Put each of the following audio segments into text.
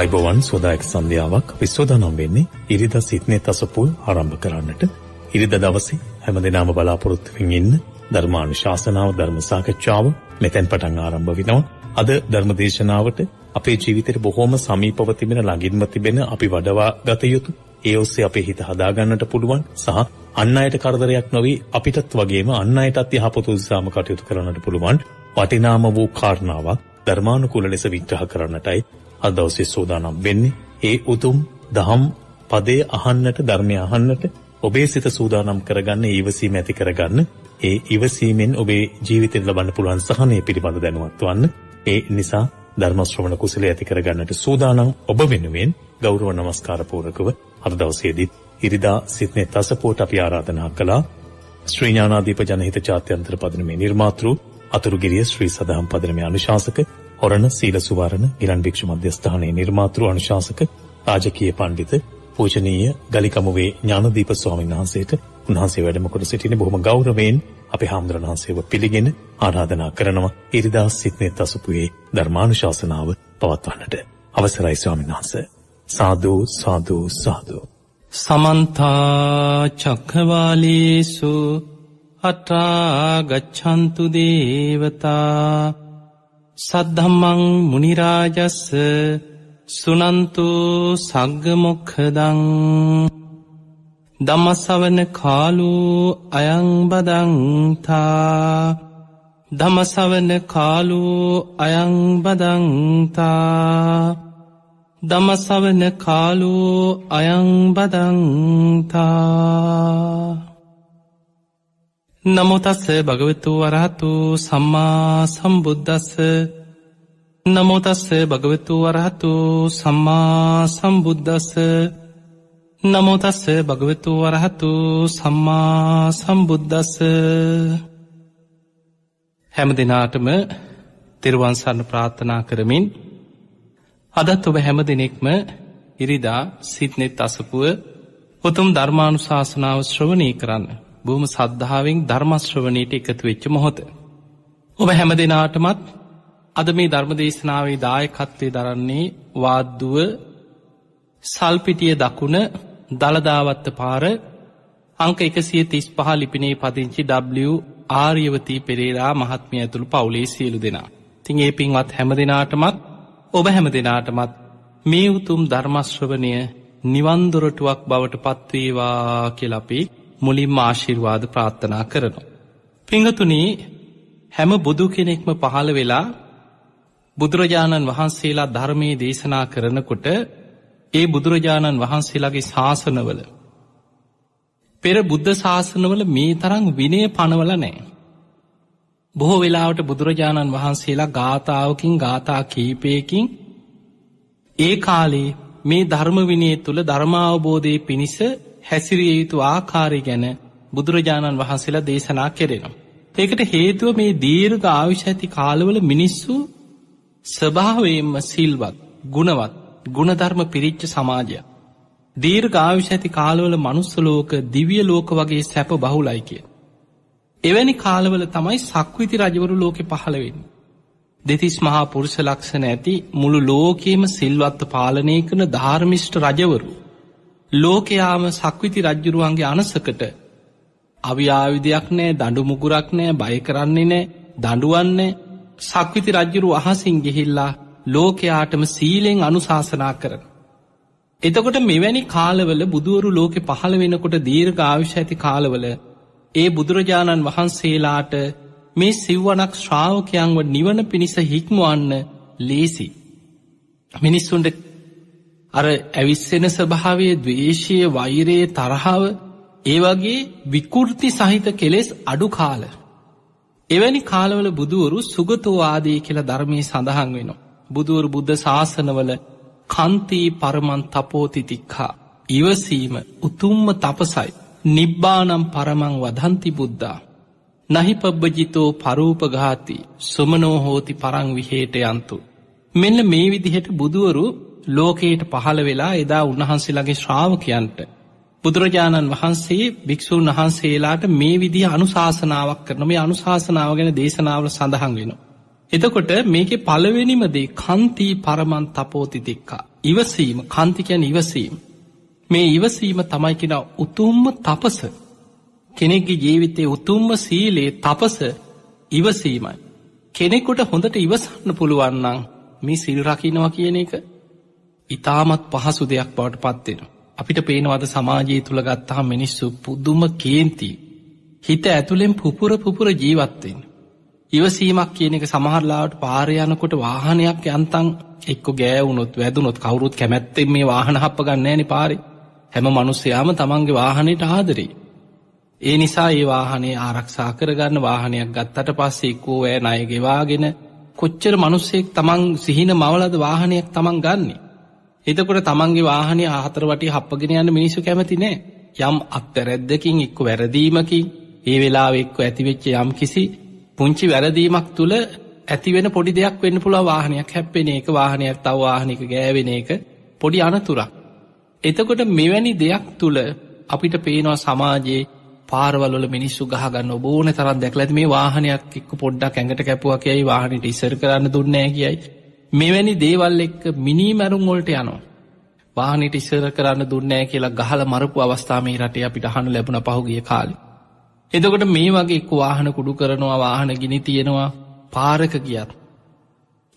අයිබෝවන් සෝදායක සන්ධ්‍යාවක් විස්වදානම් වෙන්නේ ඉරිද සිත්නය තසපුල් ආරම්භ කරන්නට ඉරිද දවසේ හැම දෙනාම බලාපොරොත්තුවෙන් ඉන්න ධර්මානු ශාසනාව ධර්මසාකච්ඡාව මෙතැන් පටන් ආරම්භ වෙනවා අද ධර්මදේශනාවට අපේ ජීවිතයට බොහෝම සමීපව තිබෙන ළඟින්ම තිබෙන අපි වඩවා ගත යුතු ඒ ඔස්සේ අපේ හිත හදාගන්නට පුළුවන් සහ අන් අයට කරදරයක් නොවී අපිටත් වගේම අන් අයටත් යහපත උත්සාහම කටයුතු කරන්නට පුළුවන් වටිනාම වූ කාරණාවක් ධර්මානුකූල ලෙස විග්‍රහ කරන්නටයි අදවසේ සූදානම් වෙන්නේ ඒ උතුම් දහම් පදේ අහන්නට ධර්මය අහන්නට ඔබේ සිත සූදානම් කරගන්න ඊවසීම ඇති කරගන්න ඒ ඉවසීමෙන් ඔබේ ජීවිතේ ලබන්න පුළුවන් සහනය පිළිබඳ දැනුවත් වන්න ඒ නිසා ධර්ම ශ්‍රවණ කුසලය ඇති කරගන්නට සූදානම් ඔබ වෙනුවෙන් ගෞරව නමස්කාර පූර්වකව අද දවසේදී ඉරිදා සිත්නේ තසපෝට අපි ආරාධනා කළා ශ්‍රී ඥානාදීප ජනහිත චාත්‍යන්තර පදනමේ නිර්මාතෘ අතුරුගිරිය ශ්‍රී සදහම් පදනමේ අනුශාසක ඔරණ සීලසුවරණ ගිලන් භික්ෂු මධ්‍යස්ථානයේ නිර්මාතෘ අනුශාසක රාජකීය පඬිත පූජනීය ගලිකමුවේ ඥානදීප ස්වාමීන් වහන්සේට උන්වහන්සේ වැඩම කොට සිටින බොහොම ගෞරවයෙන් අපේ හාමුදුරන් වහන්සේව පිළිගෙන ආරාධනා කරනවා ඉරිදා සිත්නේ තසුපුවේ ධර්මානුශාසනාව පවත්වන්නට අවසරයි ස්වාමීන් වහන්සේ සාදු සාදු සාදු සමන්ත චක්කවාලේසු අත්‍රා ගච්ඡන්තු දේවතා සද්ධම්මං මුනිරාජස්ස සුනන්තු සග්ගමොක්හදං දමසවන කාලු අයංබදංතා දමසවන කාලු අයංබදංතා දමසවන කාලු අයංබදංතා නමුතස්ස භගවතු වරහතු සම්මා සම්බුද්ධස්ස නමුතස්ස භගවතු වරහතු සම්මා සම්බුද්ධස්ස නමුතස්ස භගවතු වරහතු සම්මා සම්බුද්ධස්ස හැම දෙනාටම තෙරුවන්සන්න ප්‍රාර්ථනා කරමින් අදත් ඔබ හැම දෙනෙක්ම ඉරිදා සිත්නෙත් අසපුුව උතුම් ධර්මාණු ශාසනාව ශ්‍රවණී කරන්න බොහොම සද්ධාවෙන් ධර්මශ්‍රවනයට එකතු වෙච්ච මොහොත. ඔබ හැම දෙනාටමත් අද මේ ධර්මදේශනාවේ දායකත්වය දරන්නේ වාද්දුව සල්පිටිය දකුණ දළදාවත්ත පාර අංක එකසිය තිස් පහ ලිපිනේ පදිංචි W ආර්යවතී පෙරේරා මහත්මිය ඇතුළු පවුලේ සියලු දෙනා. තිං ඒ පින්වත් හැම දෙනාටමත් ඔබ හැම දෙනාටමත් මේ උතුම් ධර්මශ්‍රවනය නිවන්දොරටුවක් බවට පත්වේවා කියලපි මුලින්ම ආශිර්වාද ප්‍රාත්ථනා කරනවා. පිංහතුනී හැම බුදු කෙනෙක්ම පහළ වෙලා බුදුරජාණන් වහන්සේලා ධර්මයේ දේශනා කරනකොට ඒ බුදුරජාණන් වහන්සේලාගේ ශාසනවල. පෙර බුද්ධ ශාසනවල මේ තරං විනය පනවල නෑ. බොහෝ වෙලාවට බුදුරජාණන් වහන්සේලා ගාථාවකින් ගාථා කීපයකින් ඒ කාලේ මේ ධර්මවිනය තුළ ධර්මාවබෝධය පිණිස හැසිරිය යුතු ආකාරය ගැන බුදුරජාණන් වහන්සේලා දේශනා කෙරෙනවා. ඒකට හේතුව මේ දීර්ග ආවිශ ඇති කාලවල මිනිස්සු ස්වභාවයෙන්ම සිල්වත් ගුණවත් ගුණධර්ම පිරිච්ච සමාජයක්. දීර් ගාවිශ ඇති කාලවල මනුස්සලෝක දිවිය ලෝක වගේ සැප බහුලයි කිය. එවැනි කාලවල තමයි සක්විති රජවරු ලෝකෙ පහළවෙන්න. දෙතිස් මහා පුරුෂ ලක්ෂණ ඇති මුළු ලෝකයේම සිල්වත්ත පාලනය කරන ධාර්මිෂ්ට රජවරු. ලෝකයාම සක්විති රජ්ජුරුවන්ගේ අනසකට අවිආවිධයක් නෑ දඩු මුගුරක් නෑ බය කරන්නේ නෑ දඩුවන්නේ සක්විති රජ්ජුරු අහසින් ගිහිල්ලා ලෝකයාටම සීලෙන් අනුශාසනා කරන. එතකොට මෙවැනි කාලවල බුදුවරු ලෝකෙ පහළ වෙනකොට දීර්ඝ ආවිශ්‍ය ඇති කාලවල ඒ බුදුරජාණන් වහන්සේලාට මේ සිව්වනක් ශ්‍රාවකයන්ව නිවන පිණිස හික්මුවන්න ලේසි. මිනිස්සුන්ට අර ඇවිස්සෙන ස්වභාවය දවේශය වෛරයේ තරහාව ඒ වගේ විකෘති සහිත කෙලෙස් අඩු කාල. එවැනි කාලවල බුදුවරු සුගතවාදී කියලා ධර්මී සඳහන් වෙනවා. බුදුවරු බුද්ධ ශාසනවල කන්තී පරමන් තපෝතිතික්හා. ඉවසීම උතුම්ම තපසයි. නිබ්බානම් පරමං වදන්ති බුද්ධා. නහිපබ්බජිතෝ පරූපගාති සුමනෝහෝති පරං විහේට යන්තු. මෙන්න මේ විදිහට බුදුවරු ලෝකයට පහළ වෙලා එදා උන්වහන්සේලාගේ ශ්‍රාවකයන්ට බුදුරජාණන් වහන්සේ භික්‍ෂූන් වහන්සේලාට මේ විදි අනුශාසනාවක් කරන මේ අනුශාසනාව ගැන දේශනාවල සඳහන් වෙන. එතකොට මේකෙ පළවෙනිමදේ කන්තිී පරමන් තපෝති දෙක්කා. ඉවසීම කන්තිකැන් ඉවසීම. මේ ඉවසීම තමයිකිෙන උතුම්ම තපස කෙනෙක්ගේ ජීවිතය උතුම්ම සීලේ තපස ඉවසීමයි. කෙනෙකුට හොඳට ඉවසන්න පුළුවන්නන් මේ සිල්රකිනවා කියන එක ඉතාමත් පහසු දෙයක් බවට පත්වෙන. අපිට පේනවද සමාජයේ තුළ ගත්තහා මිනිස්සු පුද්දුම කේන්ති. හිත ඇතුළෙන් පුපුර පුපුර ජීවත්වෙන්. ඉවසීමක් කියන එක සමහරලාට පාරයනකොට වාහනයක් යන්තන් එක්ක ගෑවුනොත් වැදුනොත් කවුරුත් කැමැත්තෙන් මේ වාහන හප්ප ගන්නෑනි පාරි හැම මනුස්සයාම තමන්ගේ වාහනයට ආදරේ. ඒ නිසා ඒ වාහනේ ආරක්ෂා කරගන්න වාහනයක් ගත්තට පස්සේ කෝ ෑ අයගෙවාගෙන කොච්චර මනුස්සෙක් තමන් සිහින මවලද වාහනයක් තමන් ගන්නේ. එතකොට තමන්ගේ වාහනේ ආහතර වටි හප්පගෙන යන්න මිනිසු කැමති නෑ. යම් අත්තරැද්දකින් එක්ක වැරදීමකින් ඒ වෙලාව එක්ක ඇතිවෙච්ච යම් කිසි පුංචි වැරදීමක් තුළ ඇතිවෙන පොඩි දෙයක් වෙන්න පුළා වාහනයක් හැප්පෙන එක වාහනයක් තව වාහනික ගෑවෙන එක පොඩි අනතුරක්. එතකොට මෙවැනි දෙයක් තුළ අපිට පේනවා සමාජයේ පාරවල මිනිස්සු ගහගන්න බෝන තරන් දැක්ලඇති මේ වාහනයක් එක්ක පොඩ්ඩක් ඇඟට කැපුවා කියයි වාහනට ඉසර කරන්න දුන්නෑ කියයි මෙවැනි දේවල් එක්ක මිනීමැරුම් ොල්ට යනවා. වාහනට ඉස්සර කරන්න දුන්නෑ කියලා ගහල මරපු අවස්ථාමේ රටේ අපිට හනු ලැබුණ පහුගිය කාලි. එදකොට මේ වගේ එක් වාහන කුඩු කරනවා වාහන ගිනි තියෙනවා පාරක ගියත්.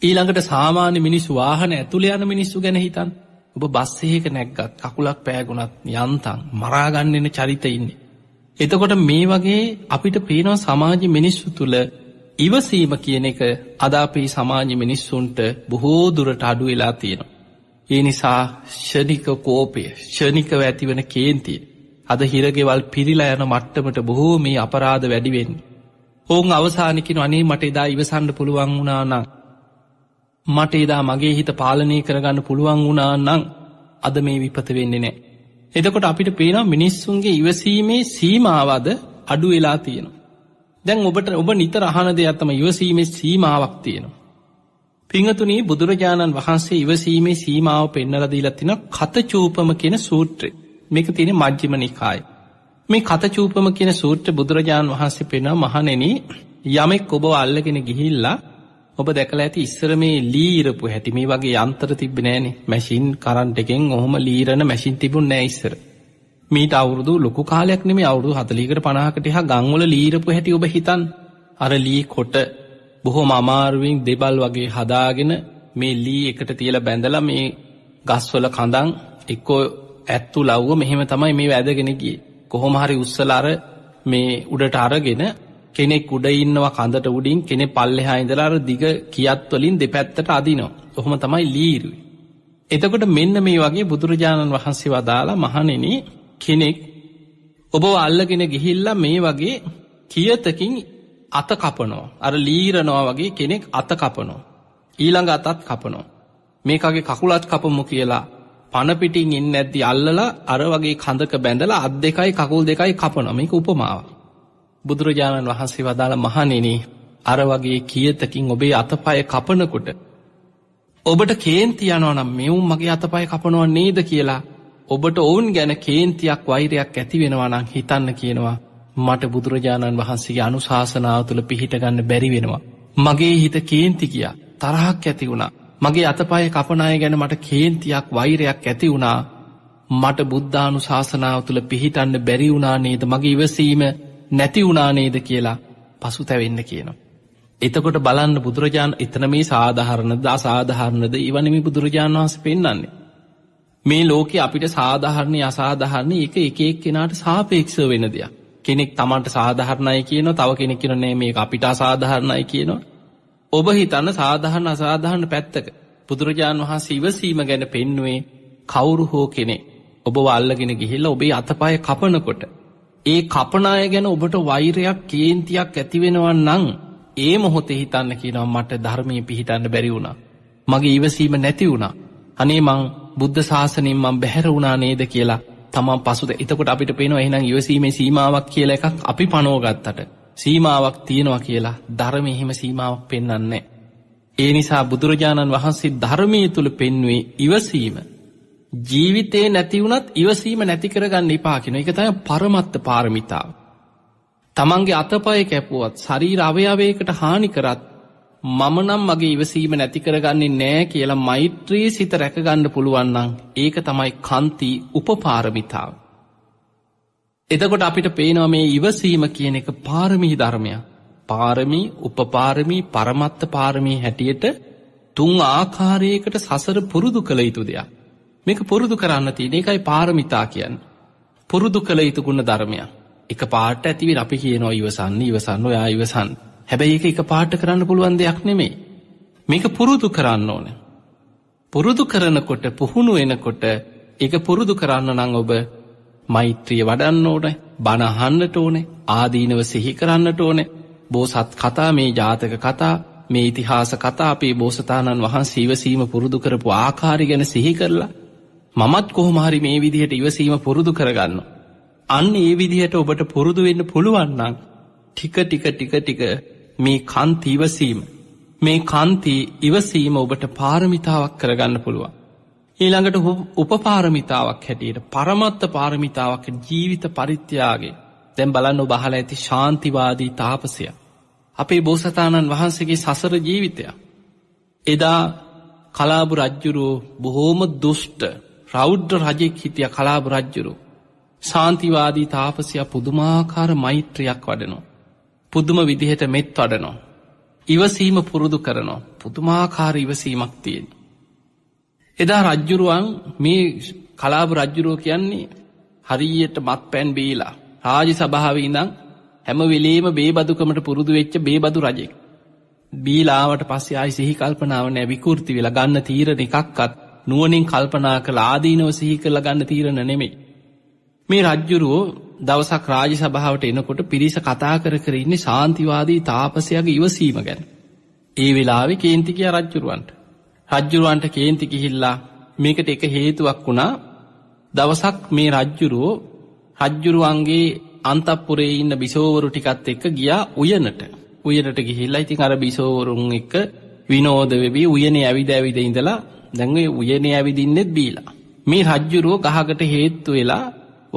ඊළඟට සාමාන්‍ය මිනිස්සු වාහන ඇතුළ යන මිනිස්සු ගැන හිතන් ඔබ බස්සෙහක නැක්ගත් කකුලක් පෑගුණත් යන්තන් මරාගන්නෙන චරිත ඉන්නේ. එතකොට මේ වගේ අපිට පේනවා සමාජ මිනිස්සු තුළ ඉවසීම කියන එක අදාපී සමාජ මිනිස්සුන්ට බොහෝ දුරට අඩු වෙලා තියෙනවා. ඒ නිසා ෂණික කෝපය ෂණිකව ඇතිවන කේන්තිය. අද හිරගෙවල් පිරිලා යන මට්ටමට බොහෝ මේ අපරාධ වැඩිවෙන්න. ඔවුන් අවසානිකින් අනේ මට එදා ඉවසන්ඩ පුළුවන් වුණා නං. මට එදා මගේ හිත පාලනය කරගන්න පුළුවන් වුණා නං අද මේ විපත වෙන්නේ නෑ. එදකොට අපිට පේනවා මිනිස්සුන්ගේ ඉවසීමේ සීමාවද අඩු වෙලා තියෙනවා. දැන් ඔබට ඔබ නිතර අහන දෙයක් තමයි ඉවසීමේ සීමාවක් තියෙනවා. පිංගතුණී බුදුරජාණන් වහන්සේ ඉවසීමේ සීමාව පෙන්නලා දීලා තිනවා කතචූපම කියන සූත්‍රය. මේක තියෙන මජ්ක්‍ධිම නිකාය. මේ කතචූපම කියන සූත්‍ර බුදුරජාණන් වහන්සේ පෙනා මහණෙනි යමෙක් ඔබ අල්ලගෙන ගිහිල්ලා ඔබ දැකලා ඇති ඉස්සර මේ ලීරපු හැටි මේ වගේ යන්තර තිබ්බ නෑනේ මැසින් කරන්ට් එකෙන් ඔහොම ලීරණ මැසින් තිබුණ නෑ ඉස්සර. මීට අවුරුදු ලොකු කාලයක් නෙමේ අවුරුදු හතලීකට පනාහකට හා ගංවල ලීරපු හැටි ඔබ හිතන් අර ලී කොට බොහෝ මමාරුවෙන් දෙබල් වගේ හදාගෙන මේ ලී එකට තියල බැඳල මේ ගස්වල කඳන් එක්කෝ ඇත්තු ලව්ව මෙහෙම තමයි මේ වැදගෙනගිය කොහොමහරි උත්සලාර මේ උඩට අරගෙන කෙනෙක් උඩ ඉන්නවා කඳට උඩින් කෙනෙ පල්ලෙහා ඉඳලාර දිග කියත්වලින් දෙපැත්තට අදිනවා. ඔහොම තමයි ලීරුයි. එතකොට මෙන්න මේ වගේ බුදුරජාණන් වහන්සේ වදාලා මහනෙන කෙනෙක් ඔබව අල්ලගෙන ගිහිල්ලා මේ වගේ කියතකින් අත කපනෝ. අර ලීරනවා වගේ කෙනෙක් අත කපනෝ. ඊළඟ අතත් කපනෝ. මේකගේ කකුලත් කපමු කියලා පණපිටින් එන්න ඇද්දි අල්ලලා අර වගේ කඳක බැඳලා අත් දෙකයි කකුල් දෙකයි කපන මේක උපමාව. බුදුරජාණන් වහන්සේ වදාළ මහනෙන අර වගේ කියතකින් ඔබේ අතපය කපනකොට. ඔබට කේන්ති යනවනම් මෙවුම් මගේ අතපය කපනව නේද කියලා ඔබට ඔවුන් ගැන කේන්තියක් වෛරයක් ඇතිවෙනවානං හිතන්න කියනවා මට බුදුරජාණන් වහන්සේගේ අනුශාසනාව තුළ පිහිටගන්න බැරි වෙනවා. මගේ හිත කේන්ති කියා තරහක් ඇති වුණා. මගේ අතපය කපනාය ගැන මට කේන්තියක් වෛරයක් ඇති වුණා මට බුද්ධානු ශාසනාව තුළ පිහිටන්න බැරි වුණානේද මගේ ඉවසීම නැති වුණානේද කියලා පසු තැවෙන්න කියනවා. එතකොට බලන්න බුදුරජාණන් එතන මේ සාධහරණද අසාධහරණද ඉවනිමි බුදුරජාණන් වහස පෙන්න්නන්නේ. මේ ලෝකෙ අපිට සාධහරණය අසාධහරණය එක එකෙක් කෙනාට සාපේක්ෂ වෙන දෙයක්. කෙනෙක් තමන්ට සාධහරණය කියන තව කෙනෙක් කියනනේ මේ අපිට අසාධහරණයි කියනවා. ඔබ හිතන්න සාධහන අසාධහන පැත්තක බුදුරජාණන් වහන්සේ ඉවසීම ගැන පෙන්නුවේ කවුරු හෝ කෙනෙ ඔබ වල්ලගෙන ගිහිල්ල ඔබේ අතපාය කපනකොට. ඒ කපනාය ගැන ඔබට වෛරයක් කේන්තියක් ඇතිවෙනවන් නං ඒ මොහොත හිතන්න කියනවා මට ධර්මය පිහිටන්න බැරි වුණා. මගේ ඉවසීම නැති වුණා. අනේ මං බුද්ධ ශාසනයෙන් මං බැහැර වුණා නේද කියලා තමන් පසුද එතකොට අපිට පේනවා එහෙනම් ඉවසීමේ සීමාවක් කියල එකක් අපි පනෝගත්තට සීමාවක් තියෙනවා කියලා ධර්ම එහෙම සීමාවක් පෙන්වන්නේ. ඒ නිසා බුදුරජාණන් වහන්සේ ධර්මය තුළ පෙන්වේ ඉවසීම ජීවිතේ නැතිවුණත් ඉවසීම නැති කරගන්න එපාකිෙන එක තම පරමත්ත පාරමිතාව. තමන්ගේ අතපය කැපුවත් ශරීර අවයාවයකට හානි කරත් මම නම් මගේ ඉවසීම නැති කරගන්නේ නෑ කියලා මෛත්‍රී සිත රැකගන්න පුළුවන්නම් ඒක තමයි කන්ති උපපාරමිතාව. එතකොට අපිට පේනවා මේ ඉවසීම කියන එක පාරමිහි ධර්මයක්. පාරමී උපපාරමී පරමත්ත පාරමී හැටියට තුන් ආකාරයකට සසර පුරුදු කළ යුතු දෙයක්. මේක පුරුදු කරන්න තියෙන එකයි පාරමිතා කියන්න. පුරුදු කළ යුතුගුණ ධර්මයක්. එක පාට ඇතිවිල් අපි කියනෝ ඉවසන්න ඉවසන්න ඔයා ඉවසන්න හැබැයි ඒක එක පාට කරන්න පුළුවන් දෙයක් නෙමෙයි. මේක පුරුදු කරන්න ඕන. පුරුදු කරනකොට පුහුණු එනකොට එක පුරුදු කරන්න නං ඔබ මෛත්‍රිය වඩන්න ඕන බණහන්නට ඕන ආදීනව සිහි කරන්නට ඕන බෝසත් කතා මේ ජාතක කතා මේ ඉතිහාස කතා අපේ බෝසතාණන් වහන්සේ ඉවසීම පුරුදු කරපු ආකාරි ගැන සිහි කරලා මමත් කොහොමහරි මේ විදිහට ඉවසීම පුරුදු කරගන්න. අන්න ඒ විදිහට ඔබට පුරුදු වෙන්න පුළුවන්නන් ටික ටික ටික ටික මේ කන්ති ඉවසීම මේ කන්ති ඉවසීම ඔබට පාරමිතාවක් කරගන්න පුළුවන්. ඊළඟට උපපාරමිතාවක් හැටියට පරමත්ත පාරමිතාවක් ජීවිත පරිත්‍යයාගේ දැම් බලන්න බහල ඇති ශාන්තිවාදී තාපසය. අපේ බෝසතාණන් වහන්සේගේ සසර ජීවිතයක්. එදා කලාබු රජ්ජුරුව බොහෝම දුෂ්ට රෞද්ධ රජෙක් හිටිය කලාබු රජ්ජුරු. ශාන්තිවාදී තාපසය පුදුමාකාර මෛත්‍රයක් වඩනවා. පුදුම විදිහට මෙත් වඩනෝ. ඉවසීම පුරුදු කරනෝ පුදුමාකාර ඉවසීමක් තියෙන්. එදා රජ්ජුරුවන් මේ කලාබ රජ්ජුරුව කියන්නේ හරියට මත් පැන් බීලා රාජි සභාව ඉඳං හැම වෙලේම බේබදුකමට පුරුදු වෙච්ච බේබදු රජෙක්. බීලාවට පස්සේ ආයි සිහි කල්පනාව නෑ විකෘති වෙලා ගන්න තීරණ එකක්වත් නුවනින් කල්පනා කළ ආදීනව සිහි කරලා ගන්න තීරණ නෙමෙයි. මේ රජ්ජුරුවෝ දවසක් රාජ සභාවට එනකොට පිරිස කතා කර කර ඉන්නේ ශාන්තිවාදී තාපසයගේ ඉවසීම ගැන. ඒ වෙලාවෙ කේන්තිකයා රජ්ජුරුවන්ට. රජ්ජුරුවන්ට කේන්ති කිහිල්ලා මේකට එක හේතුවක් වුණා දවසක් මේ රජ්ජුරුවෝ රජ්ජුරුවන්ගේ අන්තපපුරේ ඉන්න බිසෝවරු ටිකත් එක්ක ගියා උයනට උයනට ගිහිල්ලා ඉතින් අර බිසෝවරුන් එක විනෝද වෙබී උයනේ ඇවිද ඇවිද ඉඳලා දැන්ගේ උයනේ ඇවිදින්නෙත් බීලා. මේ රජ්ජුරුවෝ ගහකට හේත්තු වෙලා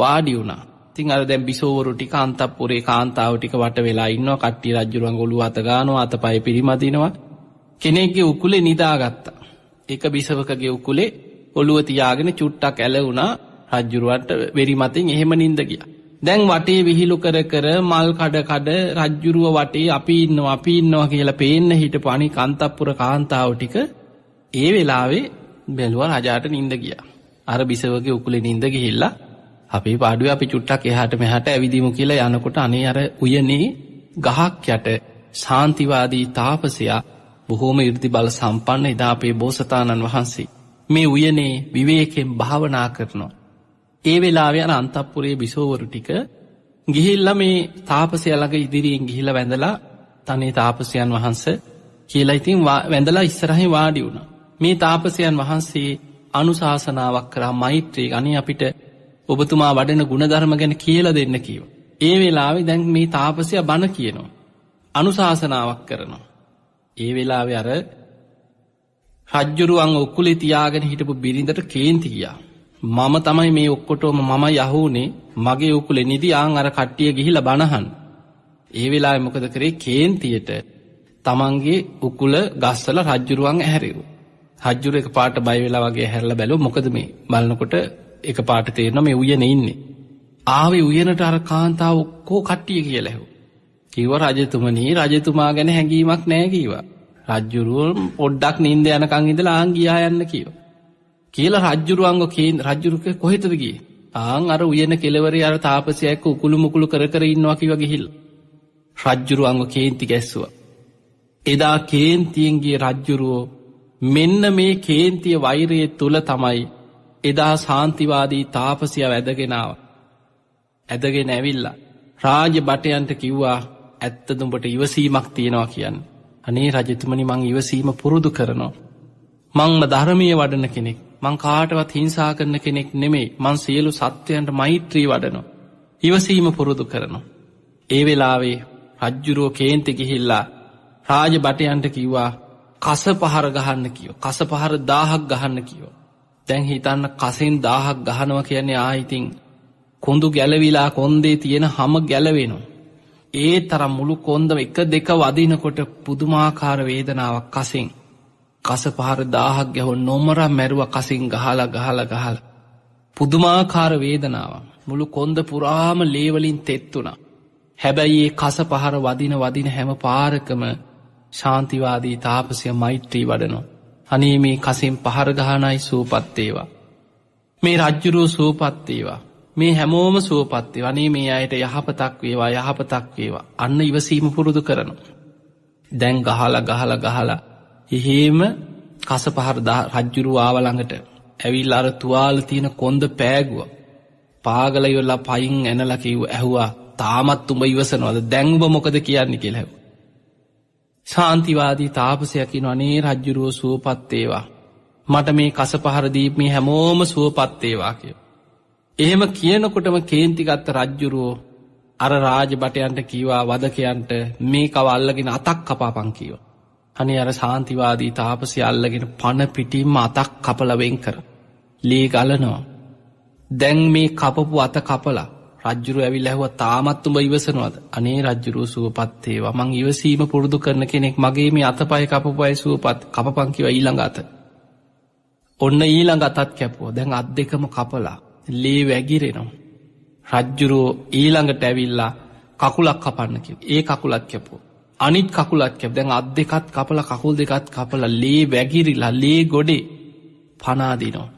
වාඩි වුණා ඉතින් අර දැම් බිසෝවරු ටික අන්තපුරේ කාන්තාව ටික වට වෙලා ඉන්න කට්ටි රජුරුවන් ගොලු අතගානවා අත පය පිරිමදිනවා කෙනෙක්ගේ උකුලේ නිදාගත්තා එක බිසවකගේ උකුලේ ඔළුව තියාගෙන චුට්ටක් ඇල වුණා රජ්ජුරුවන්ට වෙරි මතින් එහෙම නින්ද ගිය දැන් වටේ විහිලු කර කර මල් කඩකඩ රජ්ජුරුව වටේ අපි ඉන්නවා අපි ඉන්නවා කියලා පේන්න හිට පනි කන්තප්පුර කාන්තාව ටික ඒ වෙලාවේ බැලුව රජාට නින්ද ගිය අර බිසවගේ උකුලේ නින්ද ගිහිල්ලා අපේ පාඩුව අපි චුට්ටක් එහට මෙහට ඇවිදිමු කියලා යනකොට අනේ අර උයනේ ගහක් යට ශාන්තිවාදී තාපසයා බොහෝම ඉර්දි බල සම්පන්න එදා අපේ බෝසතාණන් වහන්සේ. මේ උයනේ විවේකෙන් භාවනා කරනවා. ඒ වෙලාව යන අන්තපපුරේ බිසෝවරු ටික ගිහිල්ල මේ තාපසයලඟ ඉදිරියෙන් ගිහිල වැඳලා තනේ තාපසයන් වහන්ස කියලා ඉතින් වැඳලා ඉස්සරහහි වාඩි වුණ. මේ තාපසයන් වහන්සේ අනුශාසනාවක් කරා මෛත්‍රී ගනි අපිට ඔබතුමා වඩන ගුණධර්ම ගැන කියලා දෙන්න කියව. ඒ වෙලාවෙ දැන් මේ තාපසය බණ කියනවා. අනුශාසනාවක් කරනවා. ඒ වෙලාවෙ අර රජ්ජුරුවන් ඔක්කුලේ තියාගෙන හිටපු බිරිඳට කේන්ති ගියා. මම තමයි මේ ඔක්කොටෝම මම යහුනේ මගේ උකුලෙ නිදි ආං අර කට්ටිය ගිහිල බණහන්. ඒ වෙලා මොකද කරේ කේන්තියට තමන්ගේ උකුල ගස්සල රජ්ජුරුවන් ඇහැරෙව්. රජ්ජුර එක පාට බයිවෙලා වගේ හැරල බැලෝ මොකද මේ බලන්නකොට එක පාට තේරන මේ උයන ඉන්නේ. ආවේ උයනට අර කාන්තාව ඔක්කෝ කට්ටිය කියලැහු. කිව රජතුමනී රජතුමා ගැන හැඟීමක් නෑකීවා. රජ්ජුරුවම් පොඩ්ඩක් නින්ද යනකං ඉඳලා ආංගියා යන්න කියෝ. කියලා රජ්ජුරුවන්ග කේන් රජ්ජුරුක කොහෙතවගේ ආං අර උයන කෙලවර අර තාපසයක්ක උකුළු මුකුළු කර ඉන්නවා කිව ගිහිල්. රජ්ජුරුවන්ග කේන්ති ගැස්සවා. එදා කේන්තියන්ගේ රජ්ජුරුවෝ මෙන්න මේ කේන්තිය වෛරයේ තුළ තමයි එදා සාන්තිවාදී තාපසිය වැදගෙනාව. ඇදගෙන ඇවිල්ලා. රාජ බටයන්ට කිව්වා ඇත්තදුඹට ඉවසීමක් තියෙනවා කියන්න. අනේ රජතුමනි මං ඉවසීම පුරුදු කරනවා. මංම ධර්මය වඩන කෙනෙක් මං කාටවත් හිංසා කරන කෙනෙක් නෙමේ මං සියලු සත්වයන්ට මෛත්‍රී වඩනවා. ඉවසීම පුරුදු කරනවා. ඒ වෙලාවේ රජ්ජුරුවෝ කේන්ති ගිහිල්ලා රාජ බටයන්ට කිව්වා කස පහර ගහන්න කියෝ කස පහර දාහක් ගහන්න කියෝ දැන් හිතන්න කසෙන් දාහක් ගහනවා කියන්නේ ආහිතින් කොඳු ගැලවිලා කොන්දේ තියෙන හම ගැලවෙනවා. ඒ තරම් මුළු කොන්දව එක දෙක වදිනකොට පුදුමාකාර වේදනාවක් කසින්. කස පහර දාහක් ගැහෝ නොමර මැරුව කසින් ගහලා ගහල ගහල. පුදුමාකාර වේදනාව මුළු කොන්ද පුරාම ලේවලින් තෙත්තුනා. හැබැයි ඒ කස පහර වදින වදින හැම පාරකම ශාන්තිවාදී තාපසය මෛත්‍රී වඩනවා. අනේ මේ කසෙන් පහර ගහනයි සූපත්තේවා. මේ රජ්ජුරූ සූපත්තේවා. මේ හැමෝම සූපත්තේ වනේ මේ අයට යහපතක් වේවා යහපතක් වේවා අන්න ඉවසීම පුරුදු කරනු. දැන් ගහල ගහල ගහල එහෙම කස පහර රජ්ජුරු ආවළඟට ඇවිල් අර තුවාල තියෙන කොන්ද පෑගුව. පාගලයවෙල්ලා පයින් ඇනලකිව් ඇහුවා තාමත් උඹ ඉවසනවද දැංගුව මොකද කියන්නේ කෙලැව. ශාන්තිවාදී තාපසයකින අනේ රජ්ජුරුව සුවපත්තේවා. මට මේ කස පහරදීප මේ හැමෝම සුවපත්තේවා කිය. එහෙම කියනකොටම කේන්තිගත්ත රජ්ජුරුවෝ අර රාජභටයන්ට කීවා වදකයන්ට මේ කවල්ලගෙන අතක් කපාපං කීව. හනි අර සාන්තිවාදී තාපසි අල්ලගෙන පණ පිටිම්ම අතක් කපලවෙන් කර. ලේ ගලනෝ. දැන් මේ කපපු අත කපලා රජ්ජුරුව ඇවිල්ලා ඇහුවා තාමත් උඹ ඉවසනවාද? අනේ රජ්ජුරුව සුවපත් වේවා. මං ඉවසීම පුරුදු කරන කෙනෙක්. මගේ මේ අතපය කපපය සුවපත්. කපපන් කිව්වා ඊළඟ අත. ඔන්න ඊළඟ අතත් කැපුවා. දැන් අත් දෙකම කපලා ලේ වැగిරෙනවා. රජ්ජුරුව ඊළඟට ඇවිල්ලා කකුලක් කපන්න කිව්වා. ඒ කකුලත් කැපුවා. අනිත් කකුලත් කැප. දැන් අත් දෙකත් කපලා කකුල් දෙකත් කපලා ලේ වැగిරිලා ලේ ගොඩේ පනාදිනවා.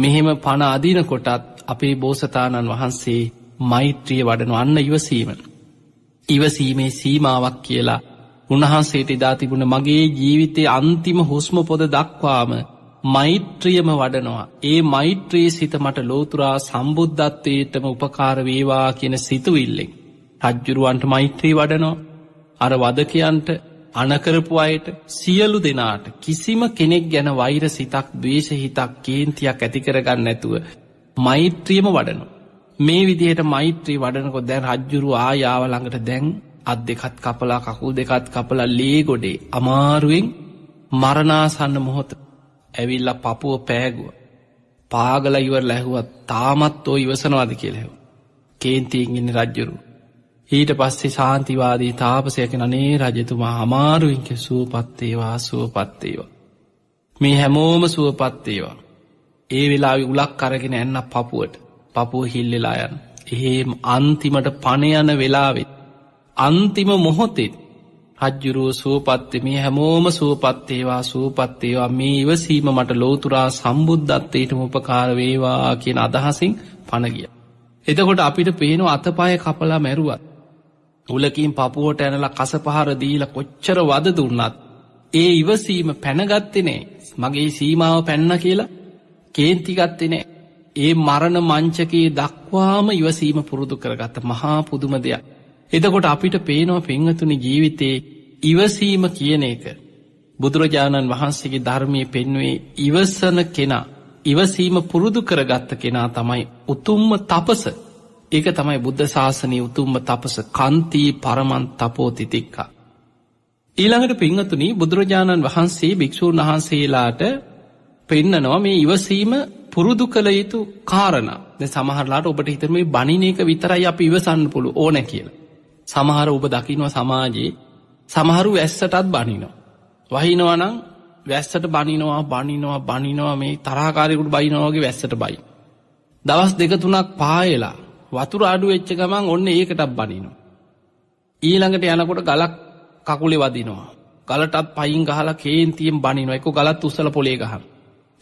මෙහෙම පණ අදිනකොටත් අපේ බෝසතාණන් වහන්සේ මෛත්‍රිය වඩනු අන්න ඉවසීම. ඉවසීමේ සීමාවක් කියලා උණහන්සේට ඉදා තිබුණ මගේ ජීවිතය අන්තිම හුස්ම පොද දක්වාම මෛත්‍රියම වඩනවා. ඒ මෛත්‍රයේ සිත මට ලෝතුරා සම්බුද්ධත්වයටම උපකාරවේවා කියන සිතුවිල්ලෙක්. රජ්ජුරුවන්ට මෛත්‍රී වඩනෝ අර වදකයන්ට අනකරපු අයට සියලු දෙනාට කිසිම කෙනෙක් ගැන වෛර සිතක් දේශහිතක් කේන්තියක් ඇතිකරගන්න ඇතුව මෛත්‍රියම වඩනු. මේ විදිහට මෛත්‍රී වඩනකො දැන් රජ්ජුරු ආයාව ළඟට දැන් අත් දෙකත් කපලා කකුල් දෙකත් කපලා ලේගොඩේ අමාරුවෙන් මරනාසන්න මොහොත ඇවිල්ල පපුුව පෑගුව පාගල ඉවර ලැහුවත් තාමත් ෝ ඉවසනවාද කියලෙව කේන්තියෙන් ඉන්න රජ්ජුරු ඊට පස්සේ ශාන්තිවාදී තාපසයක නේ රජතුමා හමාරුවින්ක සුවපත්තේවා සුවපත්තේවා මේ හැමෝම සුවපත්තේවා ඒ වෙලා උලක් කරගෙන ඇන්න පපුුවට පපුුව හිල්ලෙලා යන. එහෙම අන්තිමට පණයන වෙලාවෙත්. අන්තිම මොහොතෙත් රජ්ජුරුව සුවපත්ත මේ හැමෝම සුවපත්තේවා සුවපත්තේවා මේ ඉවසීම මට ලෝතුරා සම්බුද්ධත්තයට උපකාරවේවා කියෙන අදහසින් පණගිය. එතකොට අපිට පේනු අතපාය කපලා මැරුවත්. උලකින් පපුුවට ඇනල කස පහර දීල කොච්චර වද දුන්නත්. ඒ ඉවසීම පැනගත්තෙනේ මගේ සීමාව පැන්න කියලා කේන්තිගත්තෙනේ ඒ මරණ මංචකයේ දක්වාම ඉවසීම පුරුදු කරගත්ත මහා පුදුම දෙයක්. එදකොට අපිට පේනවා පංහතුනි ජීවිතයේ ඉවසීම කියන එක. බුදුරජාණන් වහන්සේගේ ධර්මය පෙන්වේ ඉවසන කෙනා ඉවසීම පුරුදු කරගත්ත කෙනා තමයි උතුම්ම තපස ඒක තමයි බුද්ධ ශාසනය උතුම්ම තපස කන්තී පරමන් තපෝ තිතික්කා. ඊළඟට පිංහතුනි බුදුරජාණන් වහන්සේ භික්‍ෂූන් වහන්සේලාට පෙන්නනවා මේ ඉවසීම පුරුදු කළ යුතු කාරණ සමහරලාට ඔබට හිතරමේ බනින එක විතරයි අප ඉවසන්න පුළු ඕන කියල. සමහර ඔබ දකිනවා සමාජයේ සමහරු ඇස්සටත් බනිනවා. වහිනවනං වැස්සට බනිනවා බනිනවා බනිනවා මේ තරාකාරයකුට බයිනවාගේ වැස්සට බයි. දවස් දෙක තුනක් පායලා වතුර අඩු වෙච්ච ගමන් ඔන්න ඒකටත් බනිනවා. ඊළඟට යනකොට ගලක් කකුලෙ වදිනවා. ගලටත් පයින් ගහලා කේන්තියෙන් බනිනවා එක ගලත් උසල පොලේ ගහන්න.